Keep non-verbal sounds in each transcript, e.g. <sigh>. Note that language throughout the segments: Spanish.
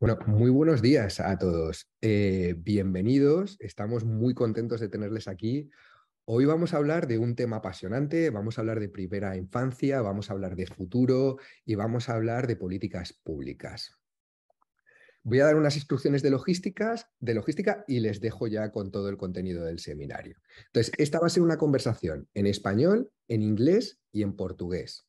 Bueno, muy buenos días a todos. Eh, bienvenidos, estamos muy contentos de tenerles aquí. Hoy vamos a hablar de un tema apasionante, vamos a hablar de primera infancia, vamos a hablar de futuro y vamos a hablar de políticas públicas. Voy a dar unas instrucciones de, logísticas, de logística y les dejo ya con todo el contenido del seminario. Entonces, esta va a ser una conversación en español, en inglés y en portugués.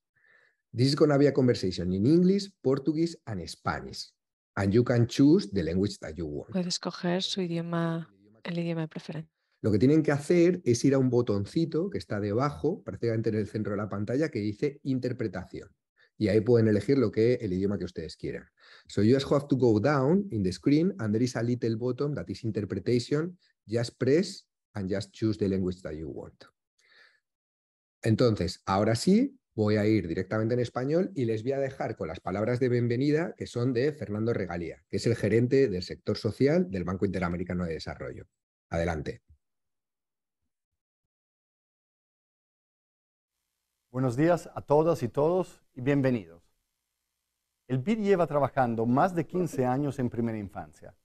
This is to be a conversation in English, Portuguese and Spanish. And you can choose the language that you want. Puedes escoger su idioma, el idioma de preferencia. Lo que tienen que hacer es ir a un botoncito que está debajo, prácticamente en el centro de la pantalla, que dice interpretación. Y ahí pueden elegir lo que el idioma que ustedes quieran. So you just have to go down in the screen and there is a little button that is interpretation. Just press and just choose the language that you want. Entonces, ahora sí, voy a ir directamente en español y les voy a dejar con las palabras de bienvenida que son de Fernando Regalía, que es el gerente del sector social del Banco Interamericano de Desarrollo. Adelante. Buenos días a todas y todos y bienvenidos. El BID lleva trabajando más de 15 años en primera infancia.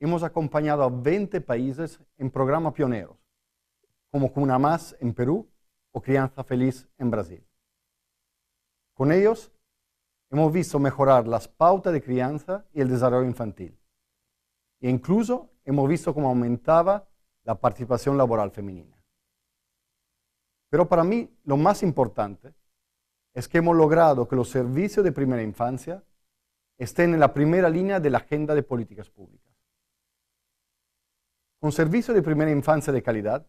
Hemos acompañado a 20 países en programas pioneros, como Cuna Más en Perú o Crianza Feliz en Brasil. Con ellos hemos visto mejorar las pautas de crianza y el desarrollo infantil. E incluso hemos visto cómo aumentaba la participación laboral femenina. Pero para mí lo más importante es que hemos logrado que los servicios de primera infancia estén en la primera línea de la agenda de políticas públicas. Con servicios de primera infancia de calidad,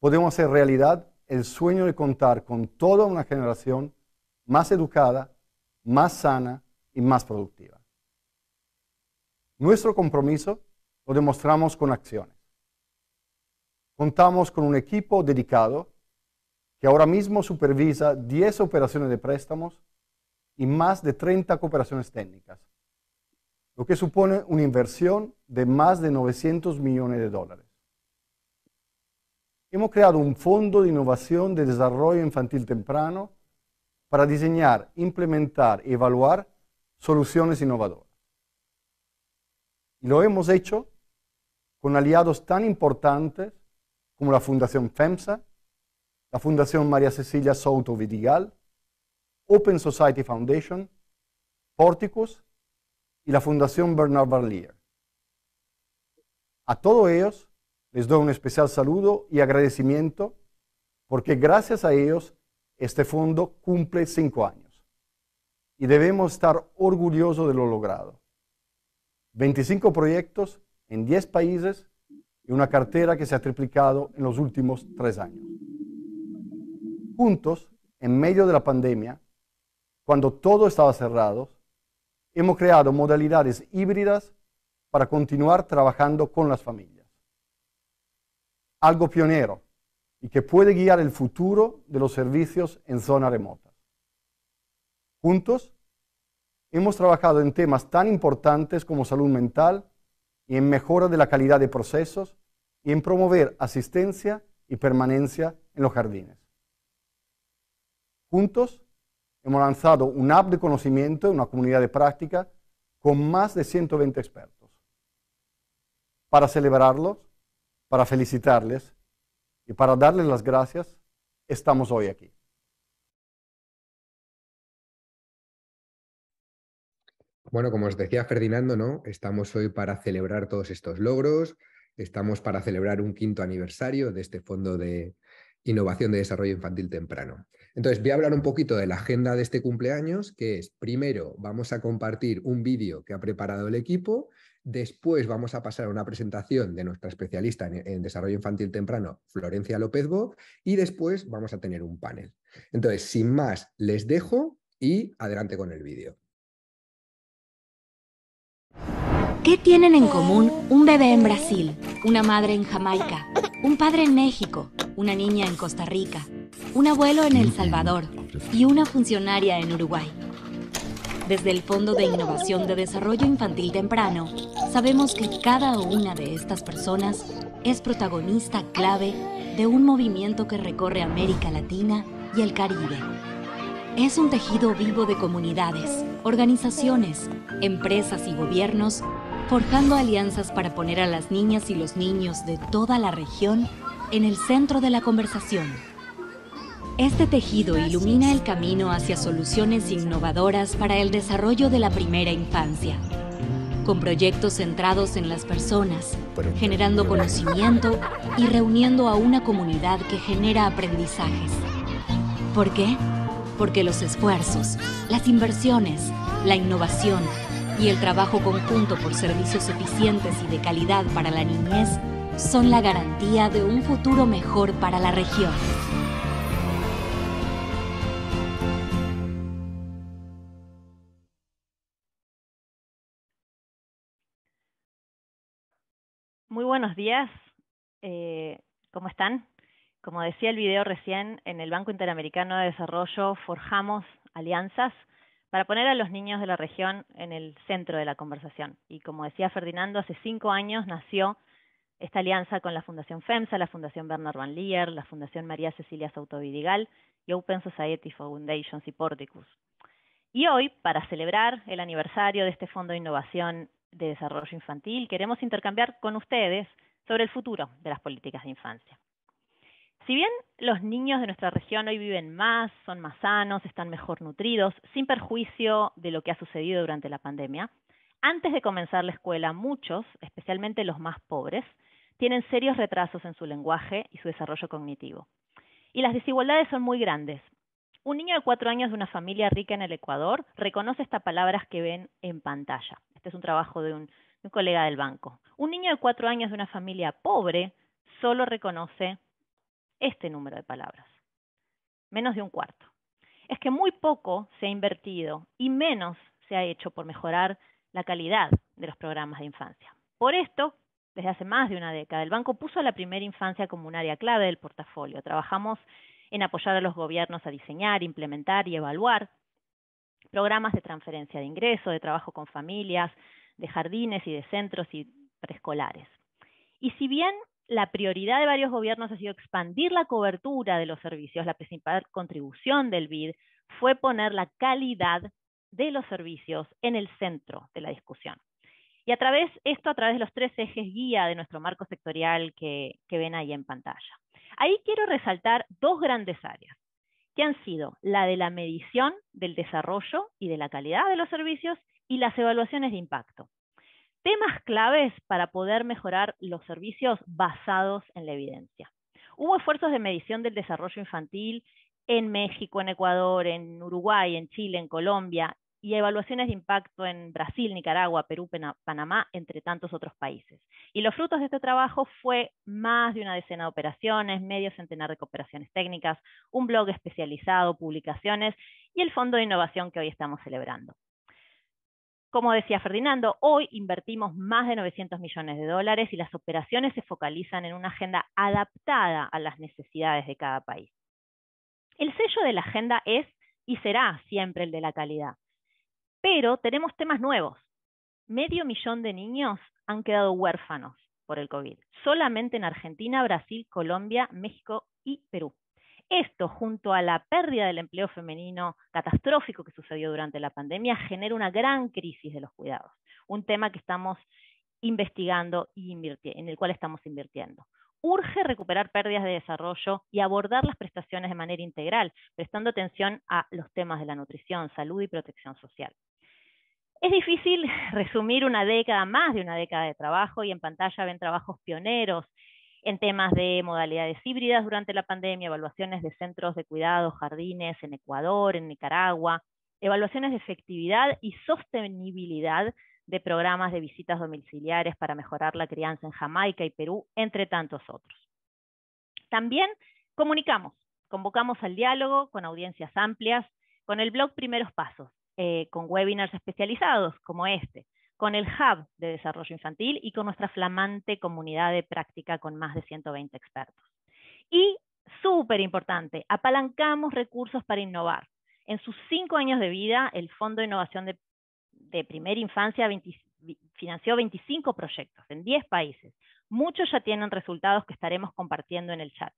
podemos hacer realidad el sueño de contar con toda una generación más educada, más sana y más productiva. Nuestro compromiso lo demostramos con acciones. Contamos con un equipo dedicado que ahora mismo supervisa 10 operaciones de préstamos y más de 30 cooperaciones técnicas, lo que supone una inversión de más de 900 millones de dólares. Hemos creado un fondo de innovación de desarrollo infantil temprano para diseñar, implementar y evaluar soluciones innovadoras. Y lo hemos hecho con aliados tan importantes como la Fundación FEMSA, la Fundación María Cecilia Souto Vidigal, Open Society Foundation, Porticus y la Fundación Bernard Barlier. A todos ellos les doy un especial saludo y agradecimiento porque gracias a ellos este fondo cumple cinco años y debemos estar orgullosos de lo logrado. 25 proyectos en 10 países y una cartera que se ha triplicado en los últimos tres años. Juntos, en medio de la pandemia, cuando todo estaba cerrado, hemos creado modalidades híbridas para continuar trabajando con las familias. Algo pionero y que puede guiar el futuro de los servicios en zonas remotas. Juntos, hemos trabajado en temas tan importantes como salud mental y en mejora de la calidad de procesos y en promover asistencia y permanencia en los jardines. Juntos, hemos lanzado un app de conocimiento, una comunidad de práctica, con más de 120 expertos. Para celebrarlos, para felicitarles y para darle las gracias, estamos hoy aquí. Bueno, como os decía Ferdinando, ¿no? Estamos hoy para celebrar todos estos logros, estamos para celebrar un quinto aniversario de este Fondo de Innovación de Desarrollo Infantil Temprano. Entonces, voy a hablar un poquito de la agenda de este cumpleaños, que es, primero, vamos a compartir un vídeo que ha preparado el equipo Después vamos a pasar a una presentación de nuestra especialista en, desarrollo infantil temprano, Florencia López Bo, y después vamos a tener un panel. Entonces, sin más, les dejo y adelante con el vídeo. ¿Qué tienen en común un bebé en Brasil, una madre en Jamaica, un padre en México, una niña en Costa Rica, un abuelo en El Salvador y una funcionaria en Uruguay? Desde el Fondo de Innovación de Desarrollo Infantil Temprano, sabemos que cada una de estas personas es protagonista clave de un movimiento que recorre América Latina y el Caribe. Es un tejido vivo de comunidades, organizaciones, empresas y gobiernos, forjando alianzas para poner a las niñas y los niños de toda la región en el centro de la conversación. Este tejido ilumina el camino hacia soluciones innovadoras para el desarrollo de la primera infancia, con proyectos centrados en las personas, generando conocimiento y reuniendo a una comunidad que genera aprendizajes. ¿Por qué? Porque los esfuerzos, las inversiones, la innovación y el trabajo conjunto por servicios eficientes y de calidad para la niñez son la garantía de un futuro mejor para la región. Muy buenos días. Eh, ¿Cómo están? Como decía el video recién, en el Banco Interamericano de Desarrollo forjamos alianzas para poner a los niños de la región en el centro de la conversación. Y como decía Ferdinando, hace cinco años nació esta alianza con la Fundación FEMSA, la Fundación Bernard Van Leer, la Fundación María Cecilia Sautovidigal y Open Society Foundations y Porticus. Y hoy, para celebrar el aniversario de este Fondo de Innovación de Desarrollo Infantil, queremos intercambiar con ustedes sobre el futuro de las políticas de infancia. Si bien los niños de nuestra región hoy viven más, son más sanos, están mejor nutridos, sin perjuicio de lo que ha sucedido durante la pandemia, antes de comenzar la escuela muchos, especialmente los más pobres, tienen serios retrasos en su lenguaje y su desarrollo cognitivo. Y las desigualdades son muy grandes un niño de cuatro años de una familia rica en el Ecuador reconoce estas palabras que ven en pantalla. Este es un trabajo de un, colega del banco. Un niño de cuatro años de una familia pobre solo reconoce este número de palabras, menos de un cuarto. Es que muy poco se ha invertido y menos se ha hecho por mejorar la calidad de los programas de infancia. Por esto, desde hace más de una década, el banco puso la primera infancia como un área clave del portafolio. Trabajamos en apoyar a los gobiernos a diseñar, implementar y evaluar programas de transferencia de ingresos, de trabajo con familias, de jardines y de centros y preescolares. Y si bien la prioridad de varios gobiernos ha sido expandir la cobertura de los servicios, la principal contribución del BID fue poner la calidad de los servicios en el centro de la discusión. Y a través, esto a través de los tres ejes guía de nuestro marco sectorial que ven ahí en pantalla. Ahí quiero resaltar dos grandes áreas, que han sido la de la medición del desarrollo y de la calidad de los servicios y las evaluaciones de impacto. Temas claves para poder mejorar los servicios basados en la evidencia. Hubo esfuerzos de medición del desarrollo infantil en México, en Ecuador, en Uruguay, en Chile, en Colombia, y evaluaciones de impacto en Brasil, Nicaragua, Perú, Panamá, entre tantos otros países. Y los frutos de este trabajo fue más de una decena de operaciones, medio centenar de cooperaciones técnicas, un blog especializado, publicaciones y el Fondo de Innovación que hoy estamos celebrando. Como decía Ferdinando, hoy invertimos más de 900 millones de dólares y las operaciones se focalizan en una agenda adaptada a las necesidades de cada país. El sello de la agenda es y será siempre el de la calidad pero tenemos temas nuevos. Medio millón de niños han quedado huérfanos por el COVID, solamente en Argentina, Brasil, Colombia, México y Perú. Esto, junto a la pérdida del empleo femenino catastrófico que sucedió durante la pandemia, genera una gran crisis de los cuidados, un tema que estamos investigando y en el cual estamos invirtiendo. Urge recuperar pérdidas de desarrollo y abordar las prestaciones de manera integral, prestando atención a los temas de la nutrición, salud y protección social. Es difícil <laughs> resumir una década, más de una década de trabajo, y en pantalla ven trabajos pioneros en temas de modalidades híbridas durante la pandemia, evaluaciones de centros de cuidados, jardines en Ecuador, en Nicaragua, evaluaciones de efectividad y sostenibilidad de programas de visitas domiciliares para mejorar la crianza en Jamaica y Perú, entre tantos otros. También comunicamos, convocamos al diálogo con audiencias amplias, con el blog Primeros Pasos, eh, con webinars especializados como este, con el Hub de Desarrollo Infantil y con nuestra flamante comunidad de práctica con más de 120 expertos. Y, súper importante, apalancamos recursos para innovar. En sus cinco años de vida, el Fondo de Innovación de, Primera Infancia financió 25 proyectos en 10 países. Muchos ya tienen resultados que estaremos compartiendo en el chat.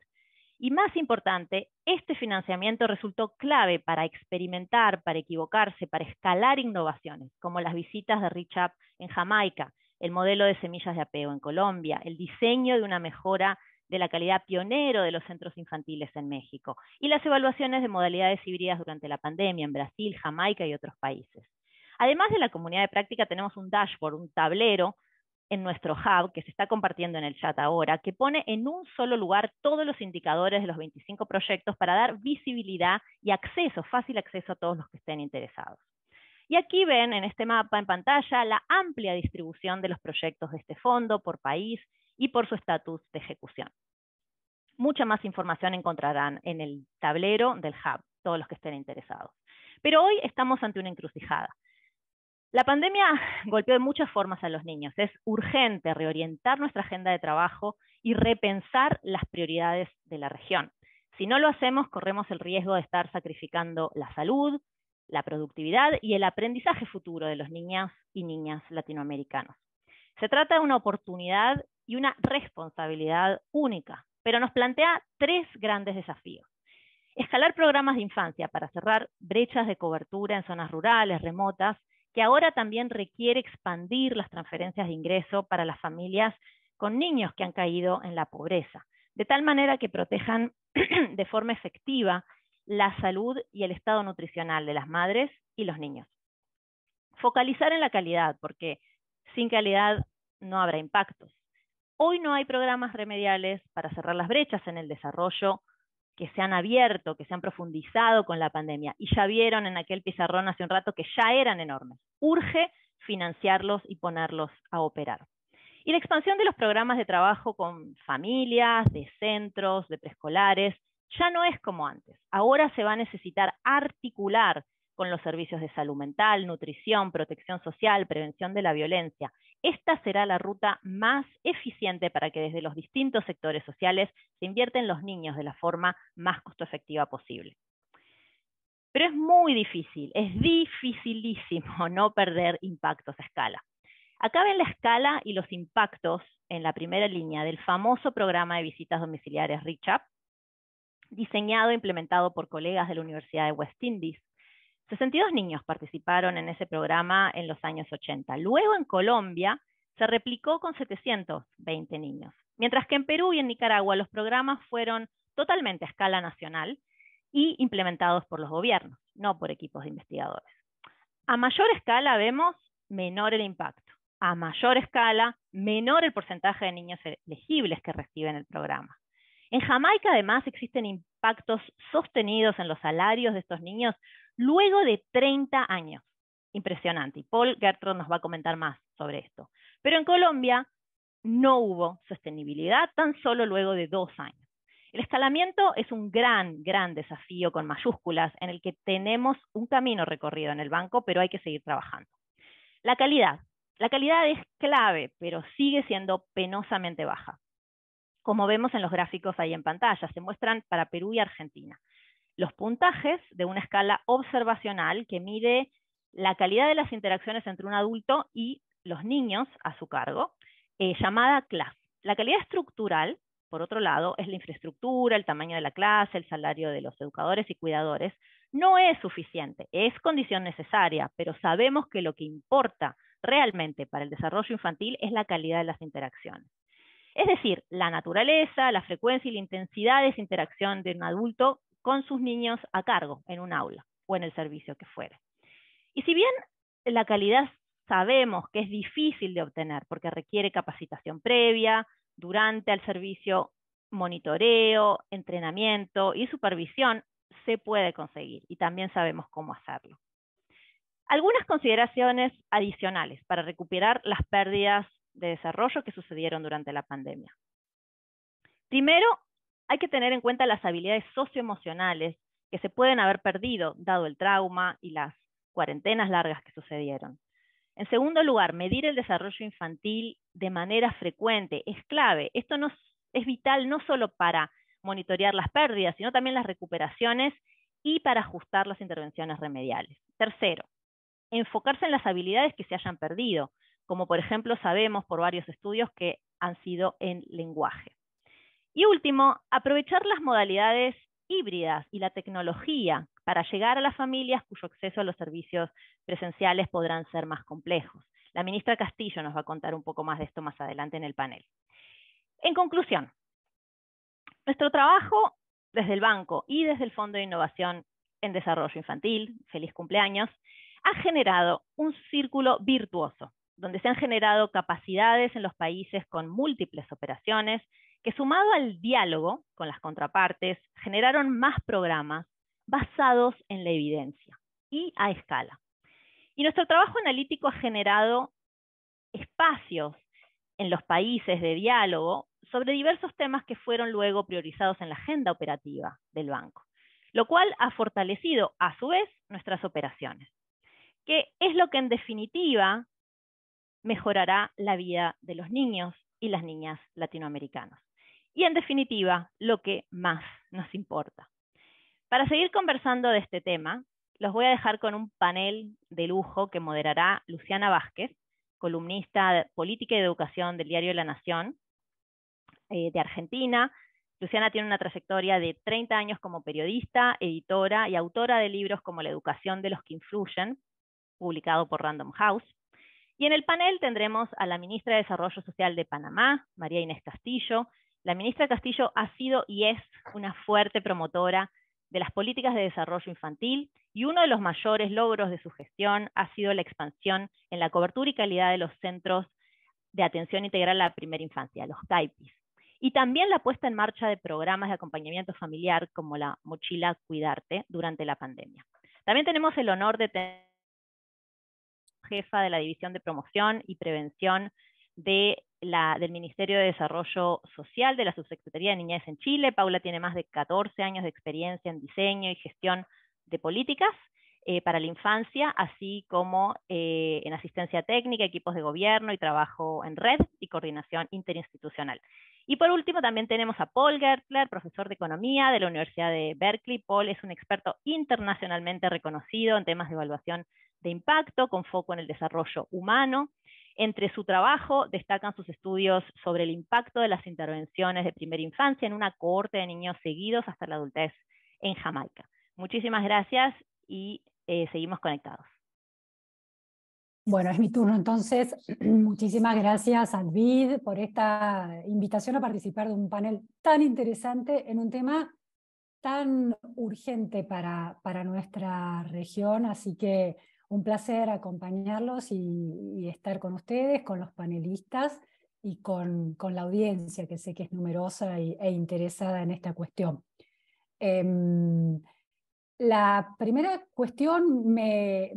Y más importante, este financiamiento resultó clave para experimentar, para equivocarse, para escalar innovaciones, como las visitas de Richard en Jamaica, el modelo de semillas de apego en Colombia, el diseño de una mejora de la calidad pionero de los centros infantiles en México y las evaluaciones de modalidades híbridas durante la pandemia en Brasil, Jamaica y otros países. Además de la comunidad de práctica, tenemos un dashboard, un tablero en nuestro hub, que se está compartiendo en el chat ahora, que pone en un solo lugar todos los indicadores de los 25 proyectos para dar visibilidad y acceso, fácil acceso a todos los que estén interesados. Y aquí ven en este mapa en pantalla la amplia distribución de los proyectos de este fondo por país y por su estatus de ejecución. Mucha más información encontrarán en el tablero del hub, todos los que estén interesados. Pero hoy estamos ante una encrucijada. La pandemia <sighs> golpeó de muchas formas a los niños. Es urgente reorientar nuestra agenda de trabajo y repensar las prioridades de la región. Si no lo hacemos, corremos el riesgo de estar sacrificando la salud, la productividad y el aprendizaje futuro de los niños y niñas latinoamericanos. Se trata de una oportunidad y una responsabilidad única, pero nos plantea tres grandes desafíos. Escalar programas de infancia para cerrar brechas de cobertura en zonas rurales, remotas, y ahora también requiere expandir las transferencias de ingreso para las familias con niños que han caído en la pobreza, de tal manera que protejan <clears throat> de forma efectiva la salud y el estado nutricional de las madres y los niños. Focalizar en la calidad, porque sin calidad no habrá impactos. Hoy no hay programas remediales para cerrar las brechas en el desarrollo que se han abierto, que se han profundizado con la pandemia. Y ya vieron en aquel pizarrón hace un rato que ya eran enormes. Urge financiarlos y ponerlos a operar. Y la expansión de los programas de trabajo con familias, de centros, de preescolares, ya no es como antes. Ahora se va a necesitar articular con los servicios de salud mental, nutrición, protección social, prevención de la violencia. Esta será la ruta más eficiente para que desde los distintos sectores sociales se invierten los niños de la forma más costo efectiva posible. Pero es muy difícil, es dificilísimo <laughs> no perder impactos a escala. Acá ven la escala y los impactos en la primera línea del famoso programa de visitas domiciliarias ReachUp, diseñado e implementado por colegas de la Universidad de West Indies, 62 niños participaron en ese programa en los años 80. Luego en Colombia se replicó con 720 niños. Mientras que en Perú y en Nicaragua los programas fueron totalmente a escala nacional y implementados por los gobiernos, no por equipos de investigadores. A mayor escala vemos menor el impacto. A mayor escala, menor el porcentaje de niños e-, elegibles que reciben el programa. En Jamaica, además, existen impactos sostenidos en los salarios de estos niños luego de 30 años. Impresionante. Y Paul Gertrude nos va a comentar más sobre esto. Pero en Colombia no hubo sostenibilidad tan solo luego de dos años. El escalamiento es un gran, gran desafío con mayúsculas en el que tenemos un camino recorrido en el banco, pero hay que seguir trabajando. La calidad. La calidad es clave, pero sigue siendo penosamente baja. Como vemos en los gráficos ahí en pantalla, se muestran para Perú y Argentina los puntajes de una escala observacional que mide la calidad de las interacciones entre un adulto y los niños a su cargo, eh, llamada CLAS. La calidad estructural, por otro lado, es la infraestructura, el tamaño de la clase, el salario de los educadores y cuidadores. No es suficiente, es condición necesaria, pero sabemos que lo que importa realmente para el desarrollo infantil es la calidad de las interacciones. Es decir, la naturaleza, la frecuencia y la intensidad de esa interacción de un adulto con sus niños a cargo en un aula o en el servicio que fuera. Y si bien la calidad sabemos que es difícil de obtener porque requiere capacitación previa, durante el servicio, monitoreo, entrenamiento y supervisión, se puede conseguir y también sabemos cómo hacerlo. Algunas consideraciones adicionales para recuperar las pérdidas de desarrollo que sucedieron durante la pandemia. Primero, hay que tener en cuenta las habilidades socioemocionales que se pueden haber perdido dado el trauma y las cuarentenas largas que sucedieron. En segundo lugar, medir el desarrollo infantil de manera frecuente es clave. Esto es vital no solo para monitorear las pérdidas, sino también las recuperaciones y para ajustar las intervenciones remediales. Tercero, enfocarse en las habilidades que se hayan perdido, como por ejemplo sabemos por varios estudios que han sido en lenguaje. Y último, aprovechar las modalidades híbridas y la tecnología para llegar a las familias cuyo acceso a los servicios presenciales podrán ser más complejos. La ministra Castillo nos va a contar un poco más de esto más adelante en el panel. En conclusión, nuestro trabajo desde el banco y desde el Fondo de Innovación en Desarrollo Infantil, feliz cumpleaños, ha generado un círculo virtuoso, donde se han generado capacidades en los países con múltiples operaciones, sumado al diálogo con las contrapartes, generaron más programas basados en la evidencia y a escala. Y nuestro trabajo analítico ha generado espacios en los países de diálogo sobre diversos temas que fueron luego priorizados en la agenda operativa del banco, lo cual ha fortalecido a su vez nuestras operaciones, que es lo que en definitiva mejorará la vida de los niños y las niñas latinoamericanas y en definitiva, lo que más nos importa. Para seguir conversando de este tema, los voy a dejar con un panel de lujo que moderará Luciana Vázquez, columnista de política y de educación del diario La Nación eh, de Argentina. Luciana tiene una trayectoria de 30 años como periodista, editora y autora de libros como La educación de los que influyen, publicado por Random House. Y en el panel tendremos a la ministra de Desarrollo Social de Panamá, María Inés Castillo, la ministra Castillo ha sido y es una fuerte promotora de las políticas de desarrollo infantil y uno de los mayores logros de su gestión ha sido la expansión en la cobertura y calidad de los centros de atención integral a la primera infancia, los CAIPIS, y también la puesta en marcha de programas de acompañamiento familiar como la mochila Cuidarte durante la pandemia. También tenemos el honor de tener jefa de la División de Promoción y Prevención de del Ministerio de Desarrollo Social de la Subsecretaría de Niñez en Chile. Paula tiene más de 14 años de experiencia en diseño y gestión de políticas eh, para la infancia, así como eh, en asistencia técnica, equipos de gobierno y trabajo en red y coordinación interinstitucional. Y por último, también tenemos a Paul Gertler, profesor de economía de la Universidad de Berkeley. Paul es un experto internacionalmente reconocido en temas de evaluación de impacto, con foco en el desarrollo humano entre su trabajo destacan sus estudios sobre el impacto de las intervenciones de primera infancia en una cohorte de niños seguidos hasta la adultez en Jamaica. Muchísimas gracias y eh, seguimos conectados. Bueno, es mi turno entonces. <clears throat> Muchísimas gracias, Alvid, por esta invitación a participar de un panel tan interesante en un tema tan urgente para, para nuestra región. Así que un placer acompañarlos y, estar con ustedes, con los panelistas y con, la audiencia, que sé que es numerosa e interesada en esta cuestión. Em, la primera cuestión me,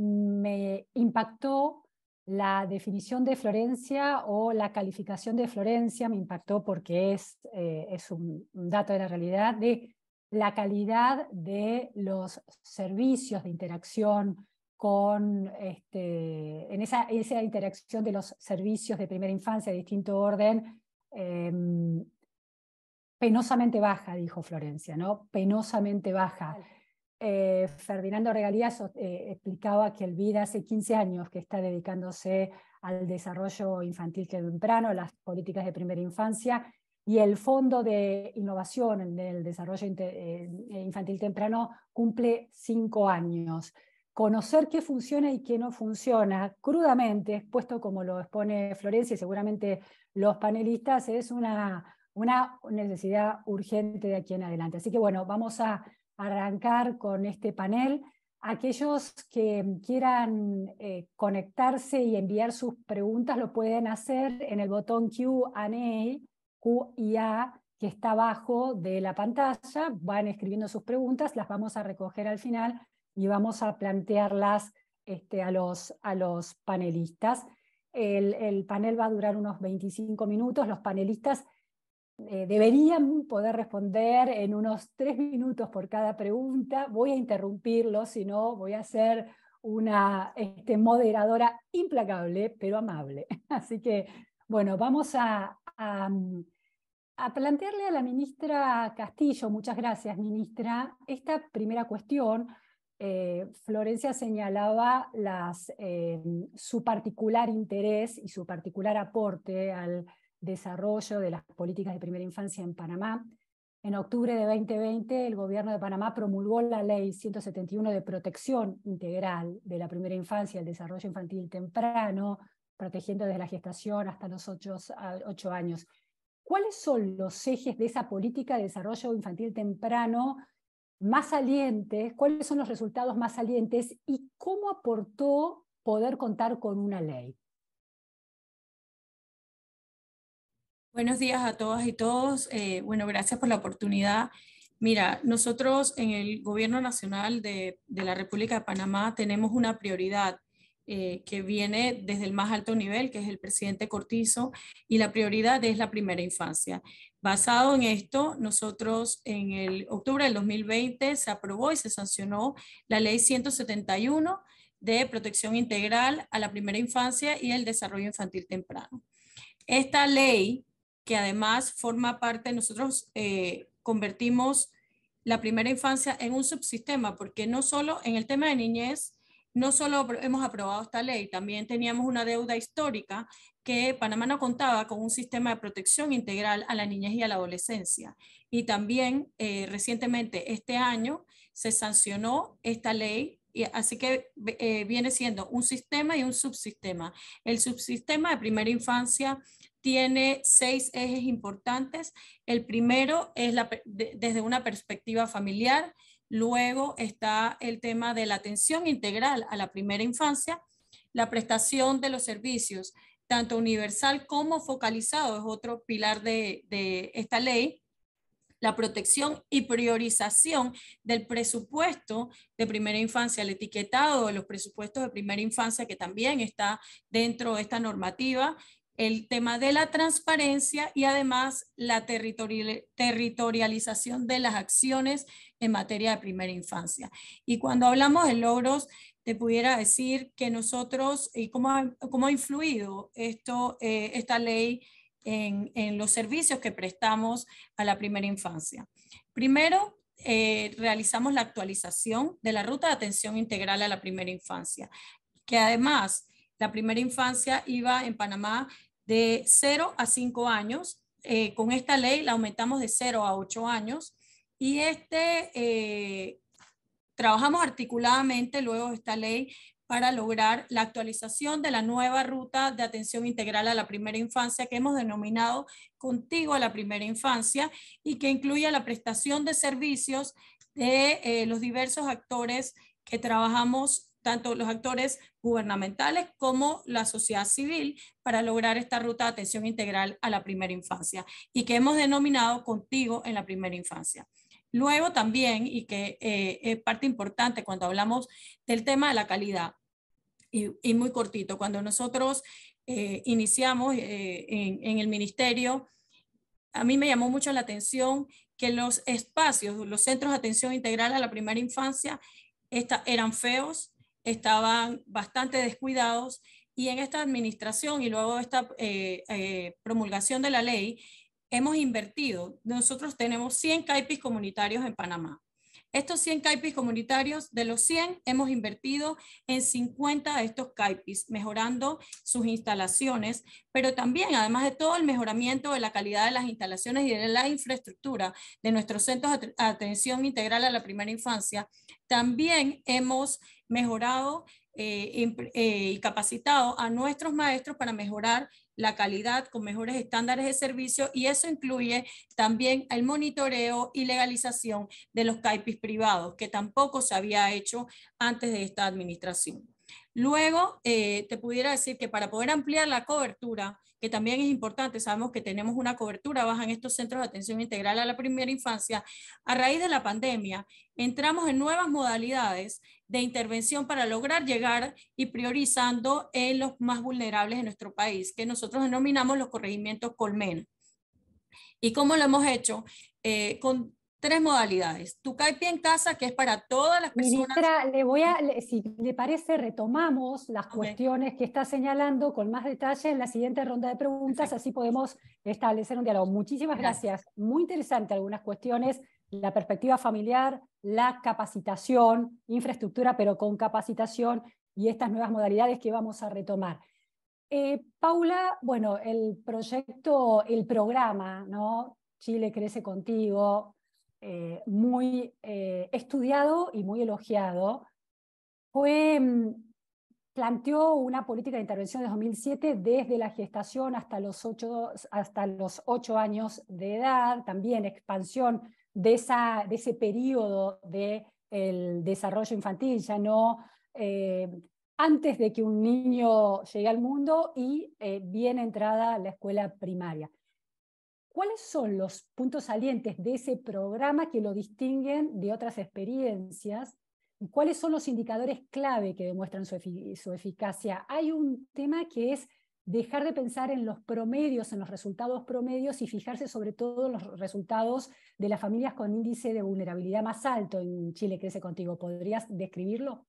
impactó la definición de Florencia o la calificación de Florencia, me impactó porque es, eh, un dato de la realidad de la calidad de los servicios de interacción con este, en esa, interacción de los servicios de primera infancia de distinto orden, em, penosamente baja, dijo Florencia, ¿no? Penosamente baja. Eh, Ferdinando Regalías eh, explicaba que el vida hace 15 años que está dedicándose al desarrollo infantil temprano, las políticas de primera infancia, y el Fondo de Innovación del Desarrollo eh, Infantil Temprano cumple cinco años conocer qué funciona y qué no funciona crudamente, puesto como lo expone Florencia y seguramente los panelistas, es una, una necesidad urgente de aquí en adelante. Así que bueno, vamos a arrancar con este panel. Aquellos que quieran eh, conectarse y enviar sus preguntas lo pueden hacer en el botón QA, que está abajo de la pantalla. Van escribiendo sus preguntas, las vamos a recoger al final y vamos a plantearlas este, a, los, a, los, panelistas. El, panel va a durar unos 25 minutos. Los panelistas eh, deberían poder responder en unos 3 minutos por cada pregunta. Voy a interrumpirlo, si no voy a ser una este, moderadora implacable, pero amable. <laughs> Así que, bueno, vamos a plantearle a la ministra Castillo, muchas gracias, ministra, esta primera cuestión eh, Florencia señalaba eh, su particular interés y su particular aporte al desarrollo de las políticas de primera infancia en Panamá. En octubre de 2020, el gobierno de Panamá promulgó la Ley 171 de protección integral de la primera infancia, el desarrollo infantil temprano, protegiendo desde la gestación hasta los ocho 8 años. ¿Cuáles son los ejes de esa política de desarrollo infantil temprano más salientes, cuáles son los resultados más salientes y cómo aportó poder contar con una ley. Buenos días a todas y todos. Eh, bueno, gracias por la oportunidad. Mira, nosotros en el Gobierno Nacional de la República de Panamá tenemos una prioridad eh, que viene desde el más alto nivel, que es el presidente Cortizo, y la prioridad es la primera infancia. Basado en esto, nosotros en el octubre del 2020 se aprobó y se sancionó la ley 171 de protección integral a la primera infancia y el desarrollo infantil temprano. Esta ley, que además forma parte, nosotros eh, convertimos la primera infancia en un subsistema, porque no solo en el tema de niñez, no solo hemos aprobado esta ley, también teníamos una deuda histórica que Panamá no contaba con un sistema de protección integral a la niñez y a la adolescencia. Y también eh, recientemente, este año, se sancionó esta ley. Y así que eh, viene siendo un sistema y un subsistema. El subsistema de primera infancia tiene seis ejes importantes. El primero es desde una perspectiva familiar, Luego está el tema de la atención integral a la primera infancia, la prestación de los servicios, tanto universal como focalizado, es otro pilar de, esta ley, la protección y priorización del presupuesto de primera infancia, el etiquetado de los presupuestos de primera infancia que también está dentro de esta normativa el tema de la transparencia y además la territorialización de las acciones en materia de primera infancia. Y cuando hablamos de logros, te pudiera decir que nosotros, y cómo ha, cómo ha influido esto, eh, esta ley en, en, los servicios que prestamos a la primera infancia. Primero, eh, realizamos la actualización de la ruta de atención integral a la primera infancia, que además la primera infancia iba en Panamá de 0 a 5 años. Eh, con esta ley la aumentamos de 0 a 8 años y este, eh, trabajamos articuladamente luego de esta ley para lograr la actualización de la nueva ruta de atención integral a la primera infancia que hemos denominado Contigo a la primera infancia y que incluye la prestación de servicios de eh, los diversos actores que trabajamos tanto los actores gubernamentales como la sociedad civil para lograr esta ruta de atención integral a la primera infancia y que hemos denominado contigo en la primera infancia. Luego también, y que eh, es parte importante cuando hablamos del tema de la calidad, y, muy cortito, cuando nosotros eh, iniciamos eh, en, el ministerio, a mí me llamó mucho la atención que los espacios, los centros de atención integral a la primera infancia, esta, eran feos, estaban bastante descuidados y en esta administración y luego esta eh, eh, promulgación de la ley hemos invertido. Nosotros tenemos 100 CAIPIS comunitarios en Panamá. Estos 100 CAIPIS comunitarios, de los 100, hemos invertido en 50 de estos CAIPIS, mejorando sus instalaciones, pero también, además de todo el mejoramiento de la calidad de las instalaciones y de la infraestructura de nuestros centros de atención integral a la primera infancia, también hemos mejorado eh, eh, y capacitado a nuestros maestros para mejorar la calidad con mejores estándares de servicio y eso incluye también el monitoreo y legalización de los CAIPIS privados, que tampoco se había hecho antes de esta administración. Luego, eh, te pudiera decir que para poder ampliar la cobertura que también es importante. Sabemos que tenemos una cobertura baja en estos centros de atención integral a la primera infancia. A raíz de la pandemia, entramos en nuevas modalidades de intervención para lograr llegar y priorizando en los más vulnerables de nuestro país, que nosotros denominamos los corregimientos colmena. ¿Y cómo lo hemos hecho? Eh, con tres modalidades. Tu CAIPI en casa, que es para todas las personas. le voy a, si le parece, retomamos las cuestiones que está señalando con más detalle en la siguiente ronda de preguntas, así podemos establecer un diálogo. Muchísimas gracias. Muy interesante algunas cuestiones, la perspectiva familiar, la capacitación, infraestructura, pero con capacitación y estas nuevas modalidades que vamos a retomar. Eh, Paula, bueno, el proyecto, el programa, ¿no? Chile crece contigo, eh, muy eh, estudiado y muy elogiado, fue, mm, planteó una política de intervención de 2007 desde la gestación hasta los, ocho, hasta los años de edad, también expansión de, esa, de ese periodo del desarrollo infantil, ya no eh, antes de que un niño llegue al mundo y bien entrada a la escuela primaria. ¿Cuáles son los puntos salientes de ese programa que lo distinguen de otras experiencias? cuáles son los indicadores clave que demuestran su, eficacia? Hay un tema que es dejar de pensar en los promedios, en los resultados promedios y fijarse sobre todo en los resultados de las familias con índice de vulnerabilidad más alto en Chile Crece Contigo. ¿Podrías describirlo?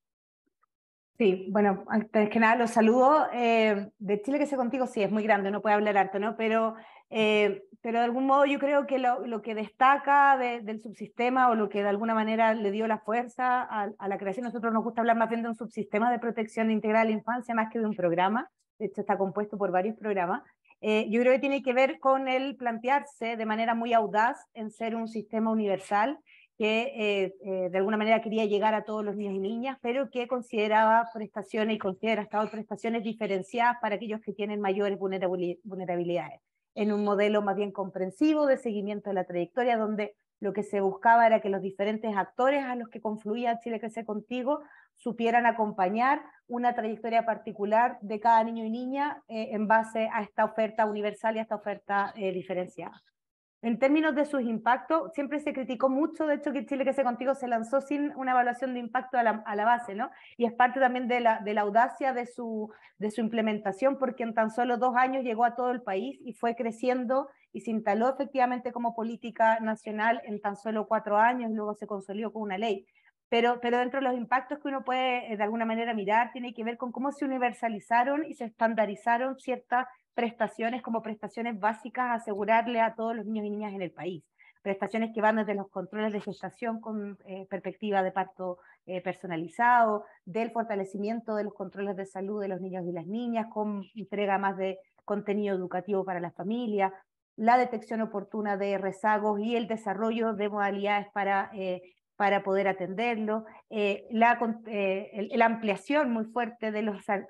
Sí, bueno, antes que nada los saludo. Eh, de Chile Crece Contigo sí, es muy grande, no puede hablar harto, ¿no? Pero eh, pero de algún modo yo creo que lo, que destaca del subsistema o lo que de alguna manera le dio la fuerza a, la creación, nosotros nos gusta hablar más bien de un subsistema de protección integral de la infancia más que de un programa, de hecho está compuesto por varios programas, eh, yo creo que tiene que ver con el plantearse de manera muy audaz en ser un sistema universal que eh, eh, de alguna manera quería llegar a todos los niños y niñas, pero que consideraba prestaciones y considera hasta prestaciones diferenciadas para aquellos que tienen mayores vulnerabilidades en un modelo más bien comprensivo de seguimiento de la trayectoria, donde lo que se buscaba era que los diferentes actores a los que confluía Chile Crece Contigo supieran acompañar una trayectoria particular de cada niño y niña eh, en base a esta oferta universal y a esta oferta eh, diferenciada. En términos de sus impactos, siempre se criticó mucho, de hecho, que Chile que se contigo se lanzó sin una evaluación de impacto a la, base, ¿no? Y es parte también de la, audacia de su, implementación, porque en tan solo dos años llegó a todo el país y fue creciendo y se instaló efectivamente como política nacional en tan solo cuatro años luego se consolidó con una ley. Pero, pero dentro de los impactos que uno puede eh, de alguna manera mirar, tiene que ver con cómo se universalizaron y se estandarizaron ciertas prestaciones como prestaciones básicas a asegurarle a todos los niños y niñas en el país. Prestaciones que van desde los controles de gestación con eh, perspectiva de parto eh, personalizado, del fortalecimiento de los controles de salud de los niños y las niñas, con entrega más de contenido educativo para las familias, la detección oportuna de rezagos y el desarrollo de modalidades para eh, para poder atenderlo, eh, eh, la, ampliación muy fuerte de, los salas,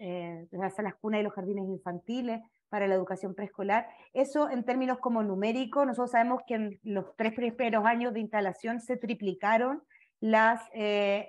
eh, de las salas cunas y los jardines infantiles para la educación preescolar. Eso en términos como numérico, nosotros sabemos que en los tres primeros años de instalación se triplicaron las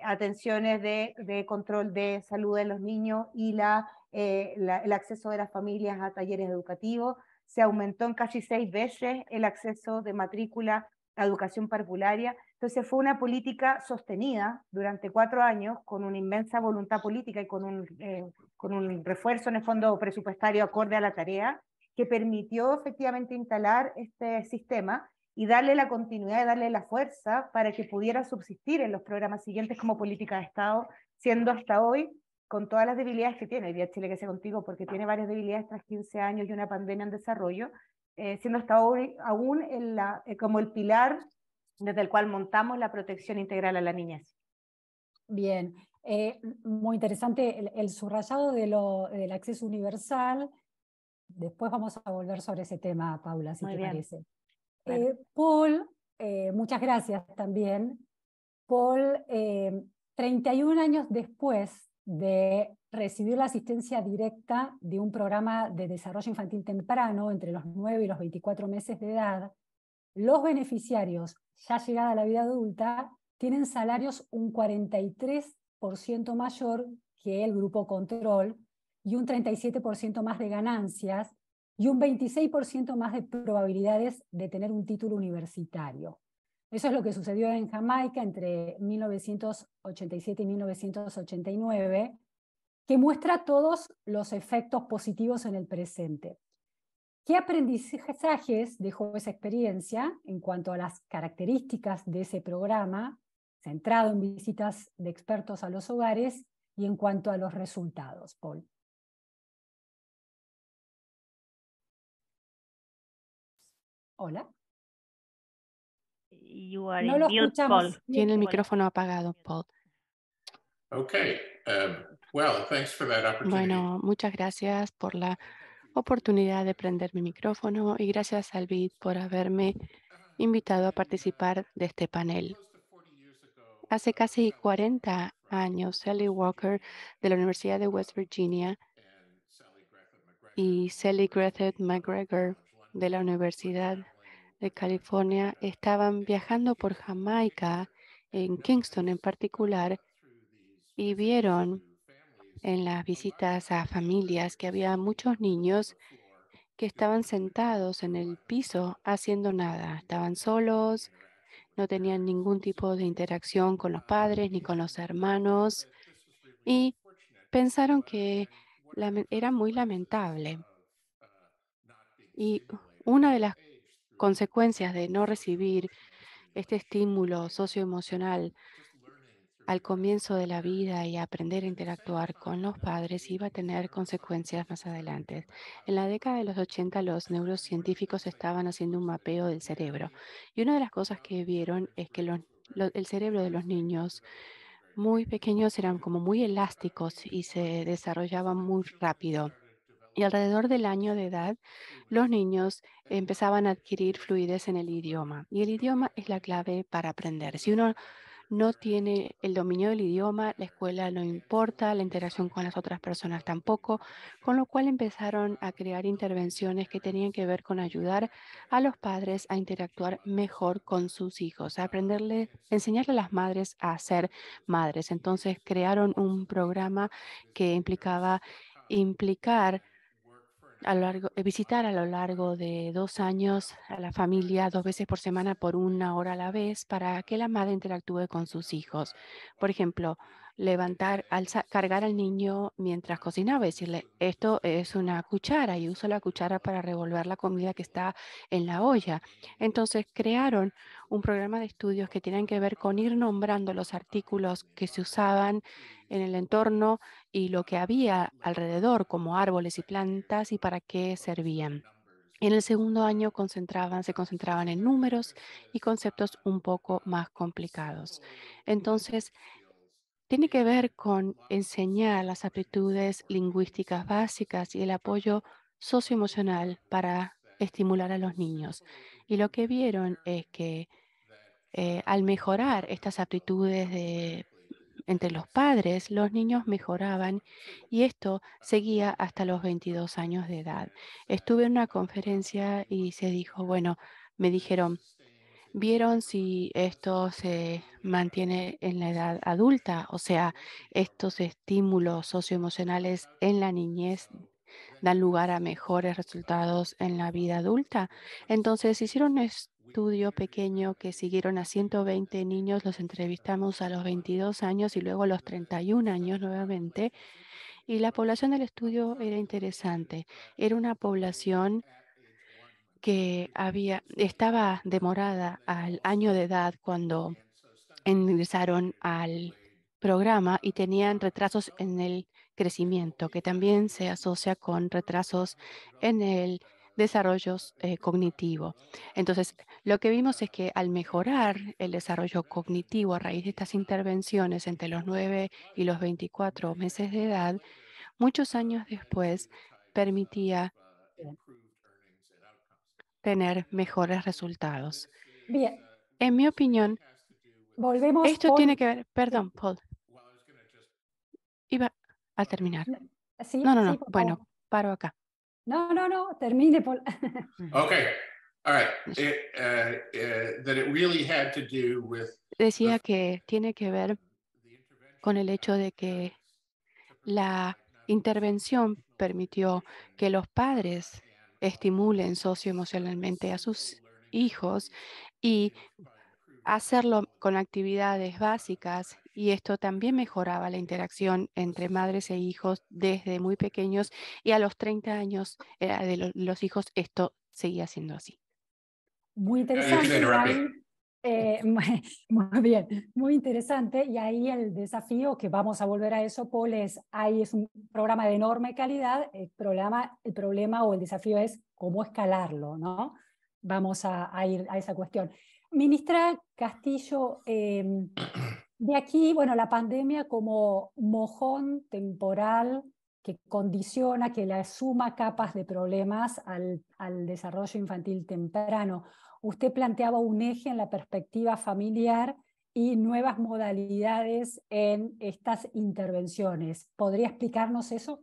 atenciones de, control de salud de los niños y el acceso de las familias a talleres educativos. Se aumentó en casi seis veces el acceso de matrícula a educación parvularia. Entonces fue una política sostenida durante cuatro años con una inmensa voluntad política y con un, eh, con un refuerzo en el fondo presupuestario acorde a la tarea que permitió efectivamente instalar este sistema y darle la continuidad y darle la fuerza para que pudiera subsistir en los programas siguientes como política de Estado, siendo hasta hoy con todas las debilidades que tiene, el Chile que sea contigo, porque tiene varias debilidades tras 15 años y una pandemia en desarrollo, eh, siendo hasta hoy aún eh, como el pilar desde el cual montamos la protección integral a la niñez. Bien, eh, muy interesante el, subrayado de lo, del acceso universal. Después vamos a volver sobre ese tema, Paula, si te parece. Eh, Paul, eh, muchas gracias también. Paul, 31 años después de recibir la asistencia directa de un programa de desarrollo infantil temprano entre los 9 y los 24 meses de edad, los beneficiarios ya llegada a la vida adulta, tienen salarios un 43% mayor que el grupo control y un 37% más de ganancias y un 26% más de probabilidades de tener un título universitario. Eso es lo que sucedió en Jamaica entre 1987 y 1989, que muestra todos los efectos positivos en el presente. ¿Qué aprendizajes dejó esa experiencia en cuanto a las características de ese programa centrado en visitas de expertos a los hogares y en cuanto a los resultados, Paul? Hola. no lo escuchamos. Tiene el micrófono apagado, Paul. Okay. Um, bueno, muchas gracias por la oportunidad de prender mi micrófono y gracias al BID por haberme invitado a participar de este panel. Hace casi 40 años, Sally Walker de la Universidad de West Virginia y Sally Grethet McGregor de la Universidad de California estaban viajando por Jamaica, en Kingston en particular, y vieron en las visitas a familias que había muchos niños que estaban sentados en el piso haciendo nada. Estaban solos, no tenían ningún tipo de interacción con los padres ni con los hermanos y pensaron que era muy lamentable. Y una de las consecuencias de no recibir este estímulo socioemocional al comienzo de la vida y aprender a interactuar con los padres iba a tener consecuencias más adelante. En la década de los 80 los neurocientíficos estaban haciendo un mapeo del cerebro y una de las cosas que vieron es que el cerebro de los niños muy pequeños eran como muy elásticos y se desarrollaban muy rápido. Y alrededor del año de edad, los niños empezaban a adquirir fluidez en el idioma. Y el idioma es la clave para aprender. Si uno no tiene el dominio del idioma, la escuela no importa, la interacción con las otras personas tampoco, con lo cual empezaron a crear intervenciones que tenían que ver con ayudar a los padres a interactuar mejor con sus hijos, a aprenderle, enseñarle a las madres a ser madres. Entonces crearon un programa que implicaba implicar eh, visitar a lo largo de dos años a la familia dos veces por semana por una hora a la vez para que la madre interactúe con sus hijos. Por ejemplo, levantar, alza, cargar al niño mientras cocinaba, decirle, esto es una cuchara y uso la cuchara para revolver la comida que está en la olla. Entonces crearon un programa de estudios que tienen que ver con ir nombrando los artículos que se usaban en el entorno y lo que había alrededor como árboles y plantas y para qué servían. En el segundo año concentraban, se concentraban en números y conceptos un poco más complicados. Entonces, tiene que ver con enseñar las aptitudes lingüísticas básicas y el apoyo socioemocional para estimular a los niños. Y lo que vieron es que eh, al mejorar estas aptitudes de, entre los padres, los niños mejoraban y esto seguía hasta los 22 años de edad. Estuve en una conferencia y se dijo, bueno, me dijeron, vieron si esto se mantiene en la edad adulta, o sea, estos estímulos socioemocionales en la niñez dan lugar a mejores resultados en la vida adulta. Entonces hicieron un estudio pequeño que siguieron a 120 niños, los entrevistamos a los 22 años y luego a los 31 años nuevamente. Y la población del estudio era interesante. Era una población que había, estaba demorada al año de edad cuando ingresaron al programa y tenían retrasos en el crecimiento, que también se asocia con retrasos en el desarrollo eh, cognitivo. Entonces, lo que vimos es que al mejorar el desarrollo cognitivo a raíz de estas intervenciones entre los 9 y los 24 meses de edad, muchos años después permitía tener mejores resultados. Bien. En mi opinión, Volvemos esto tiene que ver, perdón, Paul. Iba a terminar. no, no, no. bueno, paro acá. No, no, no, termine, Paul. okay. All right. Uh, uh, that it really had to do with Decía que tiene que ver con el hecho de que la intervención permitió que los padres estimulen socioemocionalmente a sus hijos y hacerlo con actividades básicas y esto también mejoraba la interacción entre madres e hijos desde muy pequeños y a los 30 años eh, de los hijos esto seguía siendo así. Muy interesante. Eh, <laughs> muy bien, muy interesante. Y ahí el desafío, que vamos a volver a eso, Paul, es, ahí es un programa de enorme calidad, el problema, el problema o el desafío es cómo escalarlo, ¿no? Vamos a, ir a esa cuestión. Ministra Castillo, em, de aquí, bueno, la pandemia como mojón temporal que condiciona, que la suma capas de problemas al, desarrollo infantil temprano. Usted planteaba un eje en la perspectiva familiar y nuevas modalidades en estas intervenciones. ¿Podría explicarnos eso?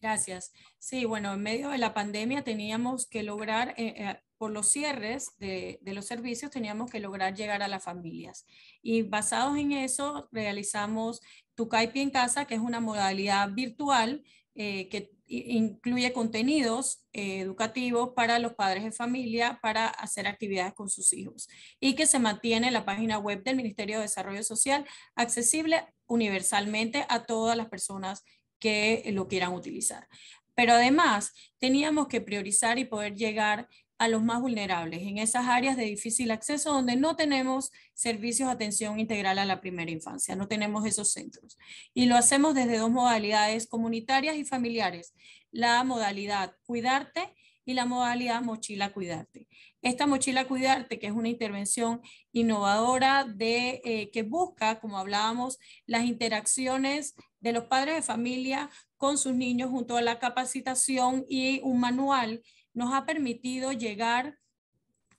Gracias. Sí, bueno, en medio de la pandemia teníamos que lograr, eh, eh, por los cierres de, de, los servicios, teníamos que lograr llegar a las familias. Y basados en eso, realizamos Tucaypi en Casa, que es una modalidad virtual eh, que incluye contenidos eh, educativos para los padres de familia para hacer actividades con sus hijos y que se mantiene en la página web del Ministerio de Desarrollo Social accesible universalmente a todas las personas que lo quieran utilizar. Pero además teníamos que priorizar y poder llegar a los más vulnerables, en esas áreas de difícil acceso donde no tenemos servicios de atención integral a la primera infancia, no tenemos esos centros. Y lo hacemos desde dos modalidades, comunitarias y familiares. La modalidad cuidarte y la modalidad mochila cuidarte. Esta mochila cuidarte, que es una intervención innovadora de, eh, que busca, como hablábamos, las interacciones de los padres de familia con sus niños junto a la capacitación y un manual nos ha permitido llegar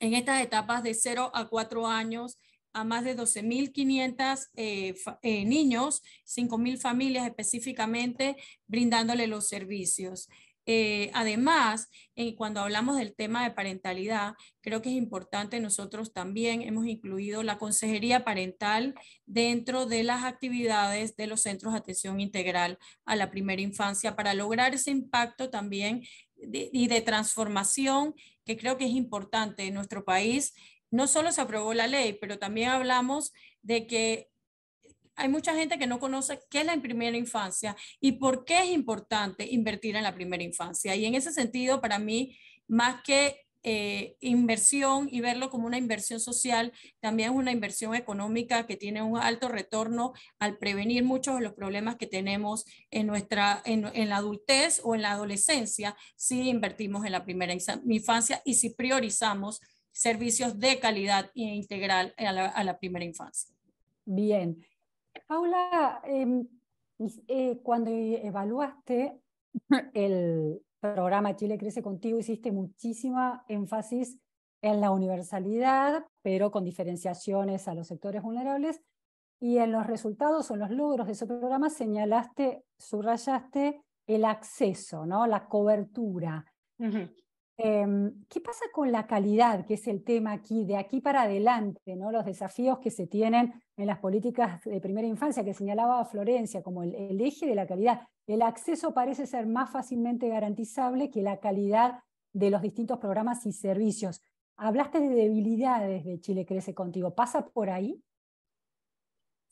en estas etapas de 0 a 4 años a más de 12.500 eh, eh, niños, 5.000 familias específicamente, brindándole los servicios. Eh, además, cuando hablamos del tema de parentalidad, creo que es importante, nosotros también hemos incluido la consejería parental dentro de las actividades de los centros de atención integral a la primera infancia para lograr ese impacto también y de transformación que creo que es importante en nuestro país. No solo se aprobó la ley, pero también hablamos de que hay mucha gente que no conoce qué es la primera infancia y por qué es importante invertir en la primera infancia. Y en ese sentido, para mí, más que eh, inversión y verlo como una inversión social, también es una inversión económica que tiene un alto retorno al prevenir muchos de los problemas que tenemos en, nuestra, en, la adultez o en la adolescencia si invertimos en la primera infancia y si priorizamos servicios de calidad e integral a la, primera infancia. Bien. Paula, em, eh, cuando evaluaste el, programa Chile Crece Contigo hiciste muchísima énfasis en la universalidad, pero con diferenciaciones a los sectores vulnerables. Y en los resultados o en los logros de ese programa señalaste, subrayaste el acceso, ¿no? la cobertura. Em, ¿Qué pasa con la calidad, que es el tema aquí, de aquí para adelante, ¿no? los desafíos que se tienen en las políticas de primera infancia que señalaba Florencia como el eje de la calidad? El acceso parece ser más fácilmente garantizable que la calidad de los distintos programas y servicios. Hablaste de debilidades de Chile Crece Contigo, ¿pasa por ahí?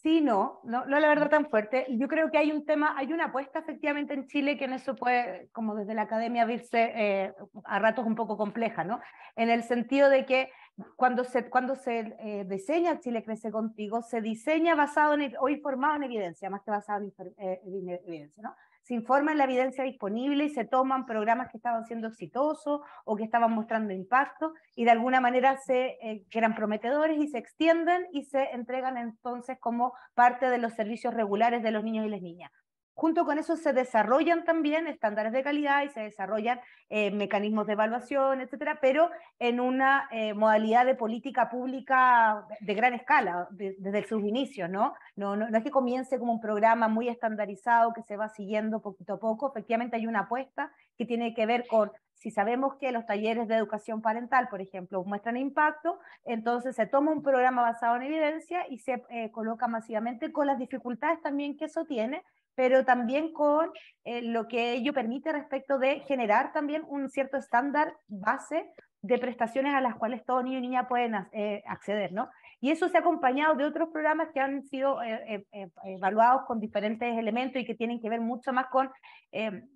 Sí, no, no, la verdad mm. tan fuerte. Yo creo que hay un tema, hay una apuesta efectivamente en Chile que en eso puede, como desde la academia, verse eh, a ratos un poco compleja, ¿no? En el sentido de que cuando se, cuando se eh, diseña Chile Crece Contigo, se diseña basado en, o informado en evidencia, más que basado en eh, evidencia, ¿no? se informa en la evidencia disponible y se toman programas que estaban siendo exitosos o que estaban mostrando impacto y de alguna manera se, eh, eran prometedores y se extienden y se entregan entonces como parte de los servicios regulares de los niños y las niñas. Junto con eso se desarrollan también estándares de calidad y se desarrollan eh, mecanismos de evaluación, etcétera, pero en una eh, modalidad de política pública de gran escala, desde sus inicios, ¿no? No, ¿no? es que comience como un programa muy estandarizado que se va siguiendo poquito a poco, efectivamente hay una apuesta que tiene que ver con si sabemos que los talleres de educación parental, por ejemplo, muestran impacto, entonces se toma un programa basado en evidencia y se eh, coloca masivamente con las dificultades también que eso tiene pero también con eh, lo que ello permite respecto de generar también un cierto estándar base de prestaciones a las cuales todo niño y niña pueden eh, acceder, ¿no? Y eso se ha acompañado de otros programas que han sido eh, eh, eh, evaluados con diferentes elementos y que tienen que ver mucho más con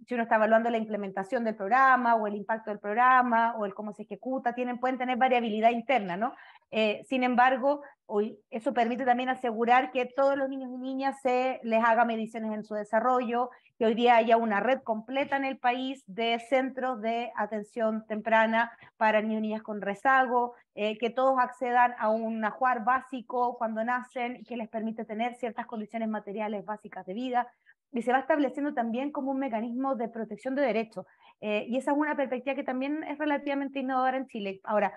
si uno está evaluando la implementación del programa o el impacto del programa o el cómo se ejecuta, tienen, pueden tener variabilidad interna, ¿no? sin embargo, hoy eso permite también asegurar que todos los niños y niñas se les haga mediciones en su desarrollo, que hoy día haya una red completa en el país de centros de atención temprana para niños y niñas con rezago, eh, que todos accedan a un ajuar básico cuando nacen, y que les permite tener ciertas condiciones materiales básicas de vida. Y se va estableciendo también como un mecanismo de protección de derechos. Eh, y esa es una perspectiva que también es relativamente innovadora en Chile. Ahora,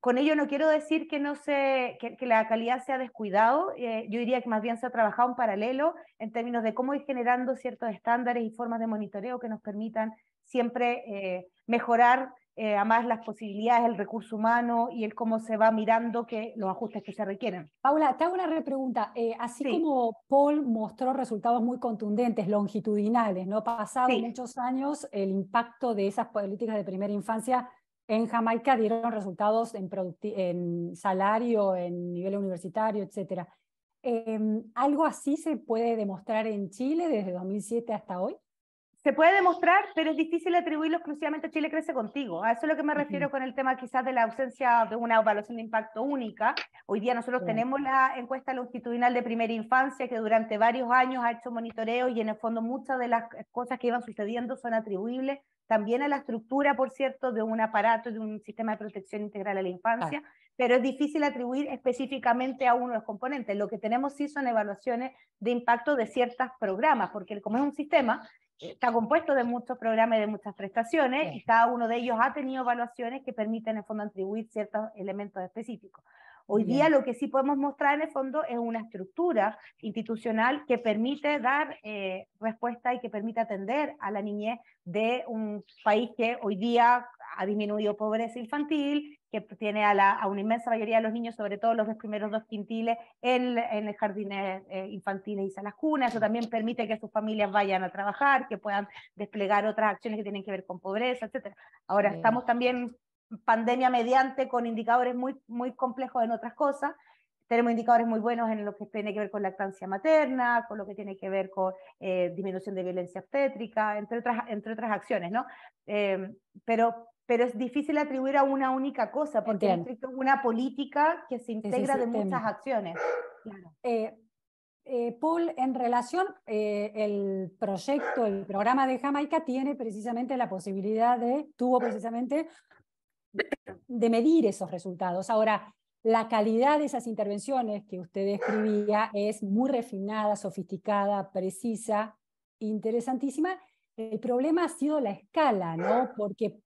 con ello no quiero decir que, no se, que, la calidad se ha descuidado, eh, yo diría que más bien se ha trabajado en paralelo en términos de cómo ir generando ciertos estándares y formas de monitoreo que nos permitan siempre eh, mejorar eh, a más las posibilidades, el recurso humano y el cómo se va mirando que los ajustes que se requieren. Paula, te hago una repregunta. así como Paul mostró resultados muy contundentes, longitudinales, ¿no? Pasado muchos años, el impacto de esas políticas de primera infancia en Jamaica dieron resultados en, salario, en nivel universitario, etc. Em, ¿Algo así se puede demostrar en Chile desde 2007 hasta hoy? se puede demostrar, pero es difícil atribuirlo exclusivamente a Chile Crece Contigo. A eso es lo que me refiero con el tema quizás de la ausencia de una evaluación de impacto única. Hoy día nosotros tenemos la encuesta longitudinal de primera infancia que durante varios años ha hecho monitoreo y en el fondo muchas de las cosas que iban sucediendo son atribuibles también a la estructura, por cierto, de un aparato, de un sistema de protección integral a la infancia, pero es difícil atribuir específicamente a uno de los componentes. Lo que tenemos sí son evaluaciones de impacto de ciertos programas, porque como es un sistema, está compuesto de muchos programas y de muchas prestaciones y cada uno de ellos ha tenido evaluaciones que permiten en el fondo atribuir ciertos elementos específicos. Hoy día lo que sí podemos mostrar en el fondo es una estructura institucional que permite dar eh, respuesta y que permite atender a la niñez de un país que hoy día ha disminuido pobreza infantil, que tiene a, una inmensa mayoría de los niños, sobre todo los dos primeros dos quintiles, en, en jardines eh, eh, infantiles y salas cunas. Eso también permite que sus familias vayan a trabajar, que puedan desplegar otras acciones que tienen que ver con pobreza, etc. Ahora, estamos también pandemia mediante con indicadores muy, muy complejos en otras cosas, tenemos indicadores muy buenos en lo que tiene que ver con lactancia materna, con lo que tiene que ver con eh, disminución de violencia obstétrica, entre otras, entre otras acciones, ¿no? Em, pero, pero es difícil atribuir a una única cosa, porque es una política que se integra de muchas acciones. Eh, eh, Paul, en relación, el proyecto, el programa de Jamaica tiene precisamente la posibilidad de, tuvo precisamente de medir esos resultados. Ahora, la calidad de esas intervenciones que usted describía es muy refinada, sofisticada, precisa, interesantísima. El problema ha sido la escala, Porque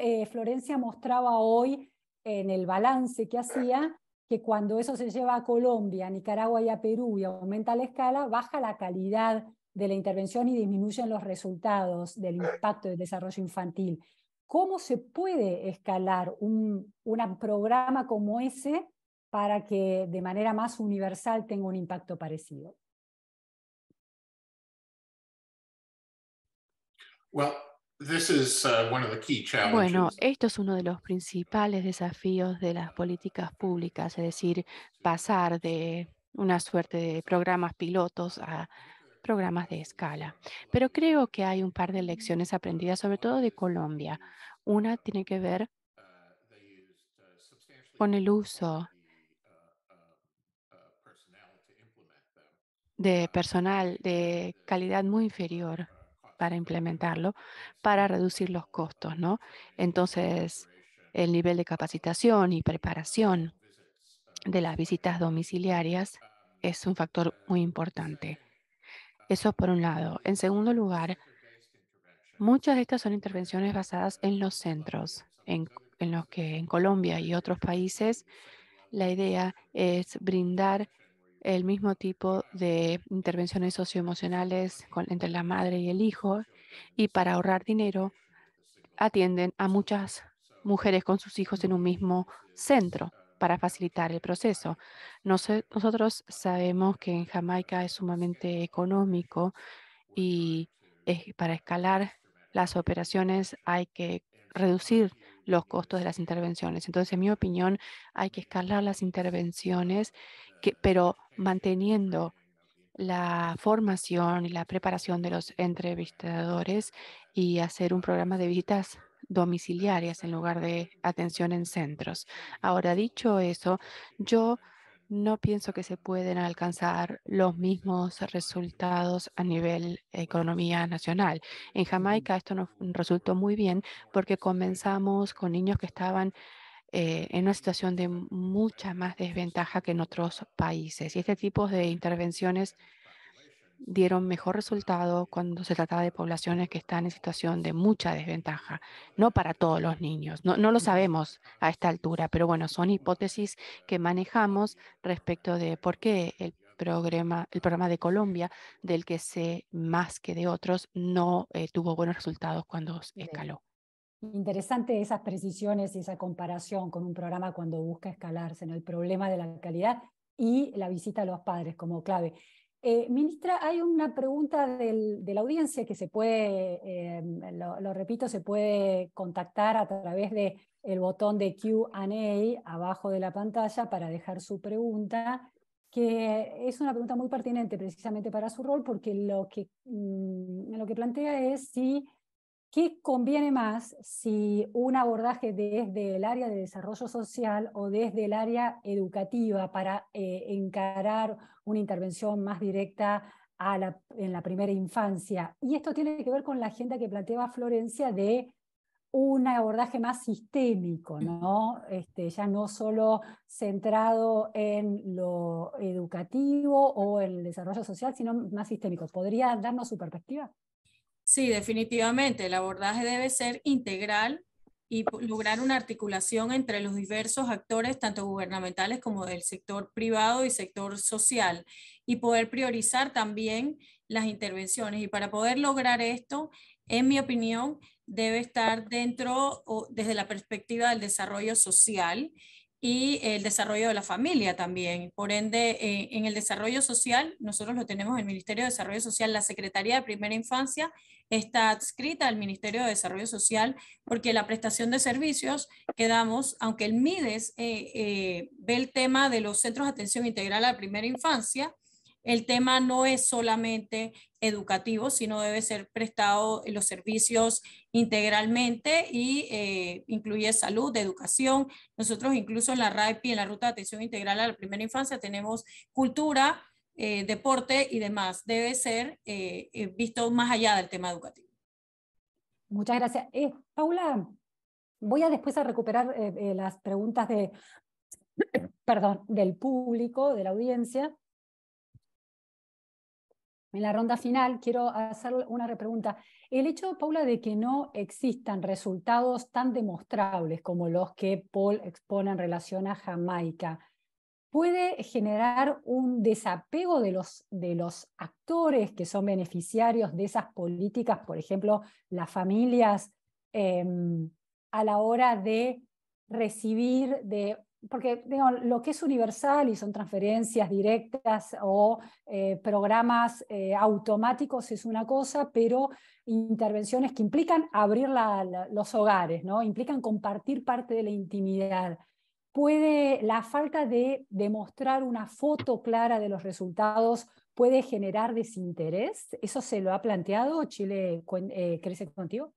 eh, Florencia mostraba hoy en el balance que hacía que cuando eso se lleva a Colombia, Nicaragua y a Perú y aumenta la escala, baja la calidad de la intervención y disminuyen los resultados del impacto del desarrollo infantil. ¿Cómo se puede escalar un, programa como ese para que de manera más universal tenga un impacto parecido? Uh, bueno, esto es uno de los principales desafíos de las políticas públicas, es decir, pasar de una suerte de programas pilotos a programas de escala. Pero creo que hay un par de lecciones aprendidas, sobre todo de Colombia. Una tiene que ver con el uso de personal de calidad muy inferior para implementarlo, para reducir los costos, ¿no? Entonces, el nivel de capacitación y preparación de las visitas domiciliarias es un factor muy importante. Eso por un lado. En segundo lugar, muchas de estas son intervenciones basadas en los centros, en, los que en Colombia y otros países la idea es brindar el mismo tipo de intervenciones socioemocionales entre la madre y el hijo y para ahorrar dinero atienden a muchas mujeres con sus hijos en un mismo centro para facilitar el proceso. nosotros sabemos que en Jamaica es sumamente económico y para escalar las operaciones hay que reducir los costos de las intervenciones. Entonces, en mi opinión, hay que escalar las intervenciones, pero manteniendo la formación y la preparación de los entrevistadores y hacer un programa de visitas domiciliarias en lugar de atención en centros. Ahora, dicho eso, yo no pienso que se pueden alcanzar los mismos resultados a nivel economía nacional. En Jamaica esto nos resultó muy bien porque comenzamos con niños que estaban eh, en una situación de mucha más desventaja que en otros países. Y este tipo de intervenciones dieron mejor resultado cuando se trataba de poblaciones que están en situación de mucha desventaja, no para todos los niños, no, lo sabemos a esta altura, pero bueno, son hipótesis que manejamos respecto de por qué el programa, el programa de Colombia, del que sé más que de otros, no eh, tuvo buenos resultados cuando escaló. Interesante esas precisiones y esa comparación con un programa cuando busca escalarse en el problema de la calidad y la visita a los padres como clave. Eh, ministra, hay una pregunta de la audiencia que se puede, eh, lo, repito, se puede contactar a través del el botón de QA abajo de la pantalla para dejar su pregunta, que es una pregunta muy pertinente precisamente para su rol, porque lo que, mm, lo que plantea es si ¿Qué conviene más si un abordaje desde el área de desarrollo social o desde el área educativa para eh, encarar una intervención más directa en la primera infancia? Y esto tiene que ver con la agenda que planteaba Florencia de un abordaje más sistémico, ¿no? Este, ya no solo centrado en lo educativo o en el desarrollo social, sino más sistémico. ¿Podría darnos su perspectiva? Sí, definitivamente. El abordaje debe ser integral y lograr una articulación entre los diversos actores, tanto gubernamentales como del sector privado y sector social, y poder priorizar también las intervenciones. Y para poder lograr esto, en mi opinión, debe estar dentro o desde la perspectiva del desarrollo social y el desarrollo de la familia también. Por ende, eh, en el desarrollo social, nosotros lo tenemos en el Ministerio de Desarrollo Social, la Secretaría de Primera Infancia está adscrita al Ministerio de Desarrollo Social porque la prestación de servicios que damos, aunque el MIDES eh, eh, ve el tema de los centros de atención integral a la primera infancia, el tema no es solamente educativo, sino debe ser prestado los servicios integralmente y eh, incluye salud, educación. Nosotros incluso en la RAPI, en la Ruta de Atención Integral a la Primera Infancia, tenemos cultura, eh, deporte y demás. Debe ser eh, visto más allá del tema educativo. Muchas gracias. Paula, voy a después a recuperar las preguntas de, <coughs> perdón, del público, de la audiencia en la ronda final, quiero hacer una repregunta. El hecho, Paula, de que no existan resultados tan demostrables como los que Paul expone en relación a Jamaica, ¿puede generar un desapego de los, de los actores que son beneficiarios de esas políticas, por ejemplo, las familias, em, a la hora de recibir de porque lo que es universal y son transferencias directas o eh, programas eh, automáticos es una cosa, pero intervenciones que implican abrir los hogares, ¿no? implican compartir parte de la intimidad. Puede, la falta de demostrar una foto clara de los resultados puede generar desinterés. ¿Eso se lo ha planteado Chile eh, Crece Contigo?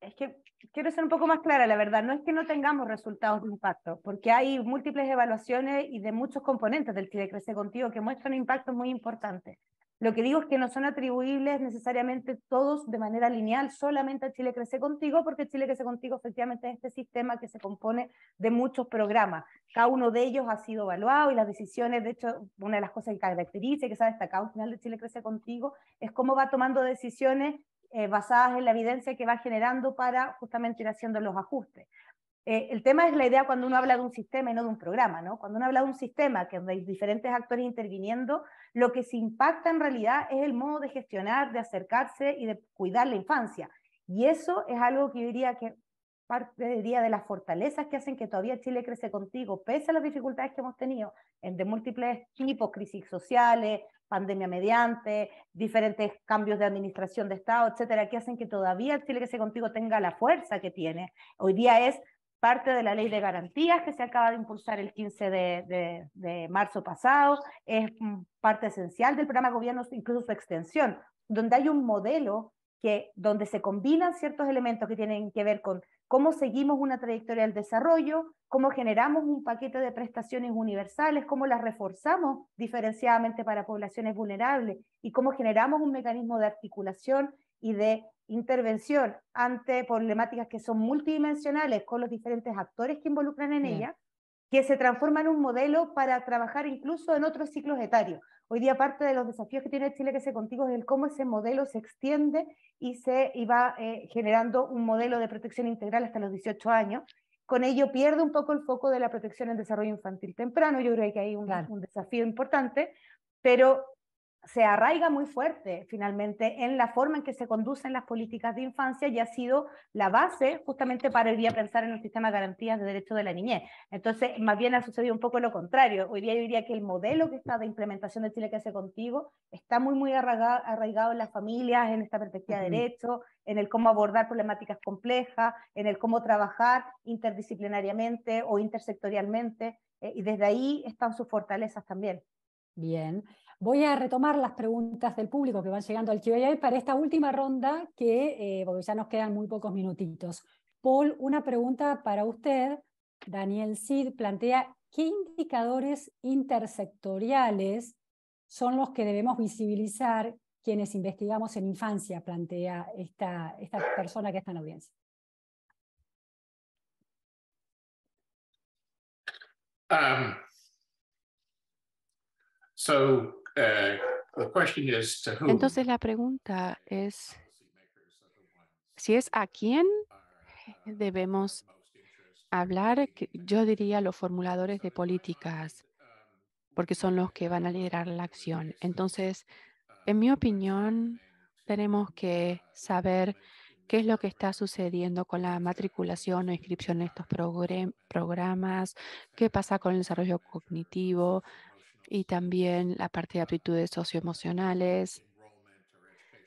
es que quiero ser un poco más clara, la verdad, no es que no tengamos resultados de impacto, porque hay múltiples evaluaciones y de muchos componentes del Chile Crece Contigo que muestran impactos muy importantes. Lo que digo es que no son atribuibles necesariamente todos de manera lineal solamente a Chile Crece Contigo, porque Chile Crece Contigo efectivamente es este sistema que se compone de muchos programas. Cada uno de ellos ha sido evaluado y las decisiones, de hecho, una de las cosas que caracteriza y que se ha destacado al final de Chile Crece Contigo es cómo va tomando decisiones eh, basadas en la evidencia que va generando para justamente ir haciendo los ajustes. Eh, el tema es la idea cuando uno habla de un sistema y no de un programa, ¿no? Cuando uno habla de un sistema que hay diferentes actores interviniendo, lo que se impacta en realidad es el modo de gestionar, de acercarse y de cuidar la infancia. Y eso es algo que yo diría que parte de las fortalezas que hacen que todavía Chile crece contigo, pese a las dificultades que hemos tenido en de múltiples tipos, crisis sociales, pandemia mediante, diferentes cambios de administración de Estado, etcétera, que hacen que todavía el Chile que se contigo tenga la fuerza que tiene. Hoy día es parte de la ley de garantías que se acaba de impulsar el 15 de, de marzo pasado, es mm, parte esencial del programa gobierno, incluso su extensión, donde hay un modelo que, donde se combinan ciertos elementos que tienen que ver con cómo seguimos una trayectoria del desarrollo, cómo generamos un paquete de prestaciones universales, cómo las reforzamos diferenciadamente para poblaciones vulnerables y cómo generamos un mecanismo de articulación y de intervención ante problemáticas que son multidimensionales con los diferentes actores que involucran en ellas, que se transforma en un modelo para trabajar incluso en otros ciclos etarios. Hoy día parte de los desafíos que tiene Chile que se contigo es el cómo ese modelo se extiende y se iba va eh, generando un modelo de protección integral hasta los 18 años. Con ello pierde un poco el foco de la protección en desarrollo infantil temprano. Yo creo que hay un, un desafío importante, pero se arraiga muy fuerte finalmente en la forma en que se conducen las políticas de infancia y ha sido la base justamente para hoy día pensar en el sistema de garantías de derechos de la niñez. Entonces, más bien ha sucedido un poco lo contrario. Hoy día yo diría que el modelo que está de implementación de Chile que hace contigo está muy, muy arraigado, en las familias, en esta perspectiva de derechos, en el cómo abordar problemáticas complejas, en el cómo trabajar interdisciplinariamente o intersectorialmente. Eh, y desde ahí están sus fortalezas también. Bien. Voy a retomar las preguntas del público que van llegando al QA para esta última ronda, que, eh, porque ya nos quedan muy pocos minutitos. Paul, una pregunta para usted. Daniel Cid plantea, ¿qué indicadores intersectoriales son los que debemos visibilizar quienes investigamos en infancia? Plantea esta, persona que está en la audiencia. Um, eh, Entonces la pregunta es si es a quién debemos hablar, yo diría a los formuladores de políticas, porque son los que van a liderar la acción. Entonces, en mi opinión, tenemos que saber qué es lo que está sucediendo con la matriculación o inscripción en estos programas, qué pasa con el desarrollo cognitivo, y también la parte de aptitudes socioemocionales,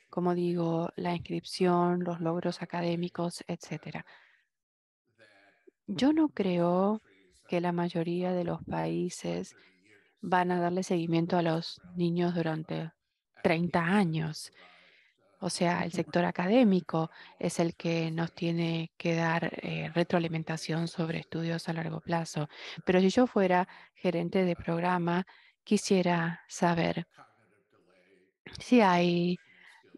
como digo, la inscripción, los logros académicos, etcétera. Yo no creo que la mayoría de los países van a darle seguimiento a los niños durante 30 años. O sea, el sector académico es el que nos tiene que dar eh, retroalimentación sobre estudios a largo plazo. Pero si yo fuera gerente de programa quisiera saber si hay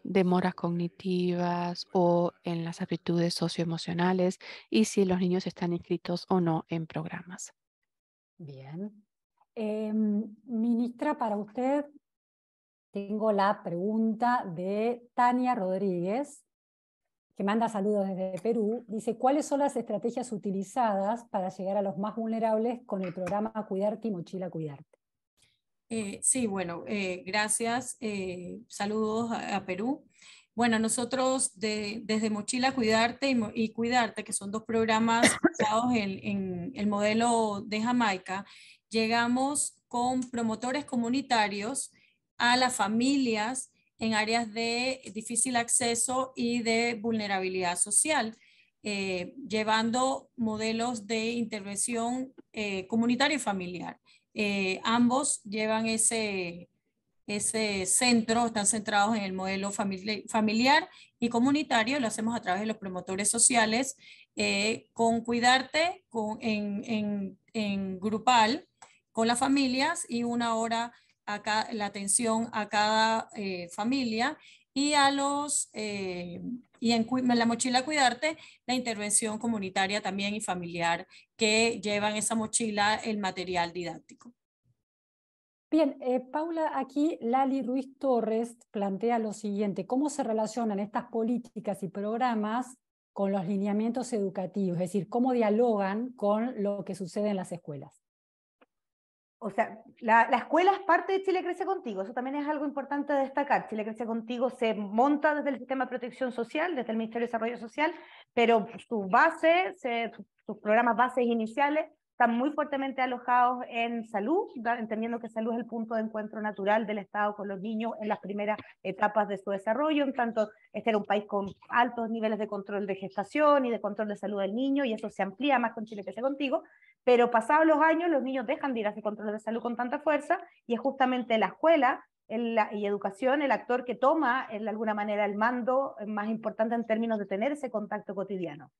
demoras cognitivas o en las aptitudes socioemocionales y si los niños están inscritos o no en programas. Bien. Em, ministra, para usted tengo la pregunta de Tania Rodríguez, que manda saludos desde Perú. Dice, ¿cuáles son las estrategias utilizadas para llegar a los más vulnerables con el programa Cuidarte y Mochila Cuidarte? Eh, sí, bueno, eh, gracias. Eh, saludos a, Perú. Bueno, nosotros desde Mochila Cuidarte y, Cuidarte, que son dos programas <coughs> basados en, el modelo de Jamaica, llegamos con promotores comunitarios a las familias en áreas de difícil acceso y de vulnerabilidad social, llevando modelos de intervención comunitaria y familiar. Eh, ambos llevan ese, ese centro, están centrados en el modelo familiar y comunitario, lo hacemos a través de los promotores sociales, eh, con cuidarte con, en, en, en, grupal con las familias y una hora a la atención a cada eh, familia y a los eh, y en, la mochila cuidarte la intervención comunitaria también y familiar que lleva en esa mochila el material didáctico. Bien, eh, Paula, aquí Lali Ruiz Torres plantea lo siguiente, ¿cómo se relacionan estas políticas y programas con los lineamientos educativos? Es decir, ¿cómo dialogan con lo que sucede en las escuelas? o sea, la, escuela es parte de Chile Crece Contigo, eso también es algo importante destacar. Chile Crece Contigo se monta desde el sistema de protección social, desde el Ministerio de Desarrollo Social, pero sus bases, sus programas bases iniciales están muy fuertemente alojados en salud, entendiendo que salud es el punto de encuentro natural del Estado con los niños en las primeras etapas de su desarrollo, en tanto este era un país con altos niveles de control de gestación y de control de salud del niño, y eso se amplía más con Chile que sea contigo, pero pasados los años los niños dejan de ir a ese control de salud con tanta fuerza, y es justamente la escuela la, y educación el actor que toma, en, alguna manera, el mando más importante en términos de tener ese contacto cotidiano.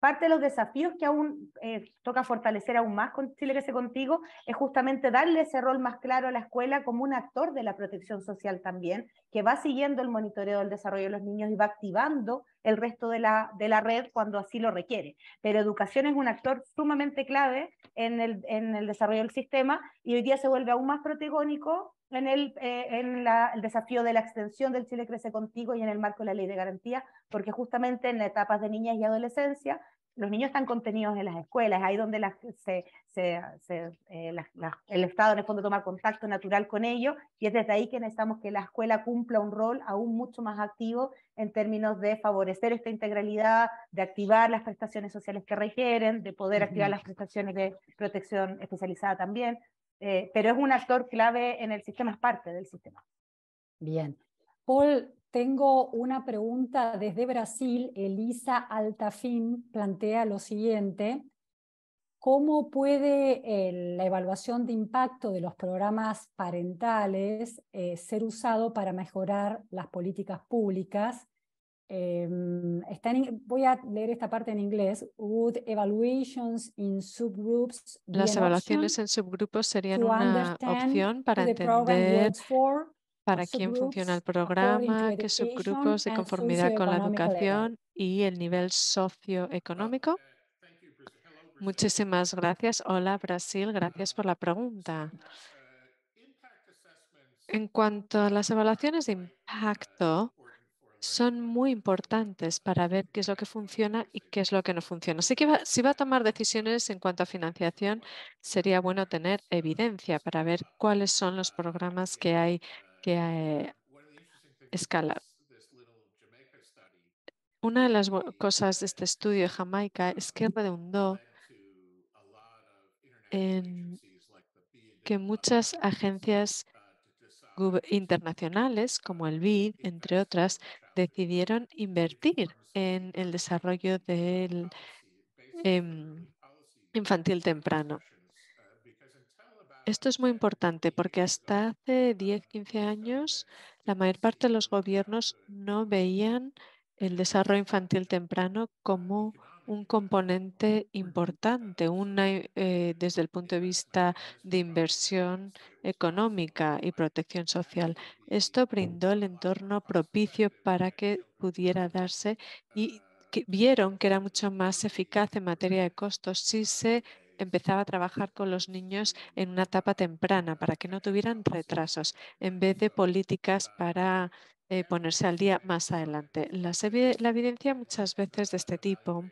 Parte de los desafíos que aún eh, toca fortalecer aún más con Chile Contigo es justamente darle ese rol más claro a la escuela como un actor de la protección social también, que va siguiendo el monitoreo del desarrollo de los niños y va activando el resto de la, red cuando así lo requiere. Pero educación es un actor sumamente clave en el, en el desarrollo del sistema y hoy día se vuelve aún más protagónico en, eh, el, desafío de la extensión del Chile Crece Contigo y en el marco de la ley de garantía, porque justamente en las etapas de niñas y adolescencia, los niños están contenidos en las escuelas, ahí donde eh, el Estado en el fondo toma contacto natural con ellos y es desde ahí que necesitamos que la escuela cumpla un rol aún mucho más activo en términos de favorecer esta integralidad, de activar las prestaciones sociales que requieren, de poder activar las prestaciones de protección especializada también. Eh, pero es un actor clave en el sistema, es parte del sistema. Bien. Paul, tengo una pregunta desde Brasil. Elisa Altafin plantea lo siguiente. ¿Cómo puede eh, la evaluación de impacto de los programas parentales eh, ser usado para mejorar las políticas públicas? Em, voy a leer esta parte en inglés. evaluations in subgroups Las evaluaciones en subgrupos serían una opción para entender para quién funciona el programa, qué subgrupos de conformidad con la educación y el nivel socioeconómico. Muchísimas gracias. Hola, Brasil. Gracias por la pregunta. En cuanto a las evaluaciones de impacto, son muy importantes para ver qué es lo que funciona y qué es lo que no funciona. Así que si va a tomar decisiones en cuanto a financiación, sería bueno tener evidencia para ver cuáles son los programas que hay que eh, escalar. Una de las cosas de este estudio de Jamaica es que redundó en que muchas agencias internacionales, como el BID, entre otras, decidieron invertir en el desarrollo del em, infantil temprano. Esto es muy importante porque hasta hace 10-15 años la mayor parte de los gobiernos no veían el desarrollo infantil temprano como un componente importante una, eh, desde el punto de vista de inversión económica y protección social. Esto brindó el entorno propicio para que pudiera darse y vieron que era mucho más eficaz en materia de costos si se empezaba a trabajar con los niños en una etapa temprana para que no tuvieran retrasos en vez de políticas para eh, ponerse al día más adelante. La, la evidencia muchas veces de este tipo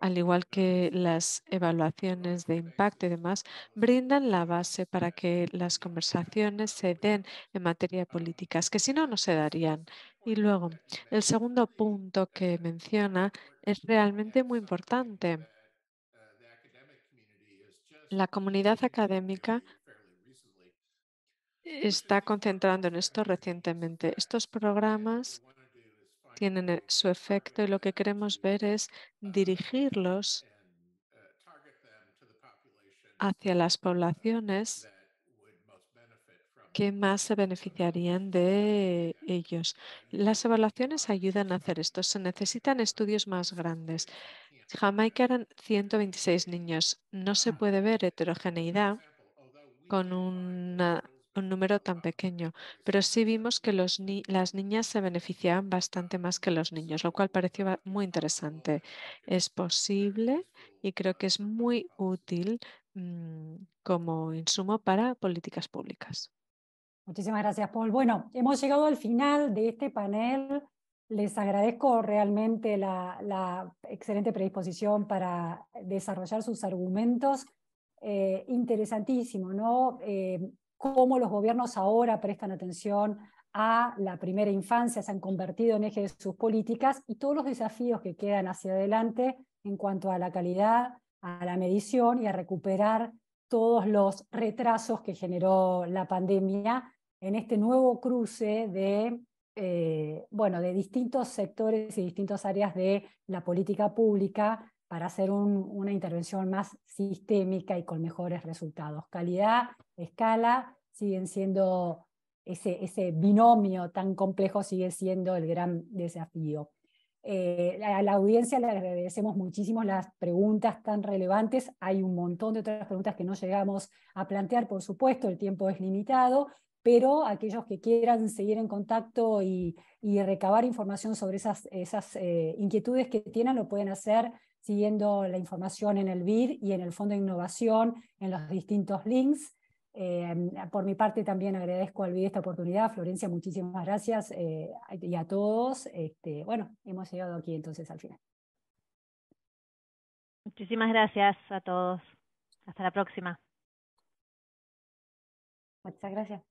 al igual que las evaluaciones de impacto y demás, brindan la base para que las conversaciones se den en materia de políticas, que si no, no se darían. Y luego, el segundo punto que menciona es realmente muy importante. La comunidad académica está concentrando en esto recientemente. Estos programas tienen eh, su efecto y lo que queremos ver es dirigirlos hacia las poblaciones que más se beneficiarían de ellos. Las evaluaciones ayudan a hacer esto. Se necesitan estudios más grandes. Jamaica eran 126 niños. No se puede ver heterogeneidad con una un número tan pequeño, pero sí vimos que los las niñas se beneficiaban bastante más que los niños, lo cual pareció muy interesante. Es posible y creo que es muy útil mm, como insumo para políticas públicas. Muchísimas gracias, Paul. Bueno, hemos llegado al final de este panel. Les agradezco realmente la, excelente predisposición para desarrollar sus argumentos. Eh, interesantísimo, ¿no? Eh, cómo los gobiernos ahora prestan atención a la primera infancia, se han convertido en eje de sus políticas y todos los desafíos que quedan hacia adelante en cuanto a la calidad, a la medición y a recuperar todos los retrasos que generó la pandemia en este nuevo cruce de, eh, bueno, de distintos sectores y distintas áreas de la política pública para hacer una intervención más sistémica y con mejores resultados. Calidad, escala, siguen siendo ese, binomio tan complejo, sigue siendo el gran desafío. Eh, a la audiencia le agradecemos muchísimo las preguntas tan relevantes. Hay un montón de otras preguntas que no llegamos a plantear, por supuesto, el tiempo es limitado, pero aquellos que quieran seguir en contacto y, recabar información sobre esas, eh, inquietudes que tienen lo pueden hacer siguiendo la información en el BID y en el Fondo de Innovación, en los distintos links. Eh, por mi parte también agradezco al BID esta oportunidad. Florencia, muchísimas gracias eh, y a todos. Este, bueno, hemos llegado aquí entonces al final. Muchísimas gracias a todos. Hasta la próxima. Muchas gracias.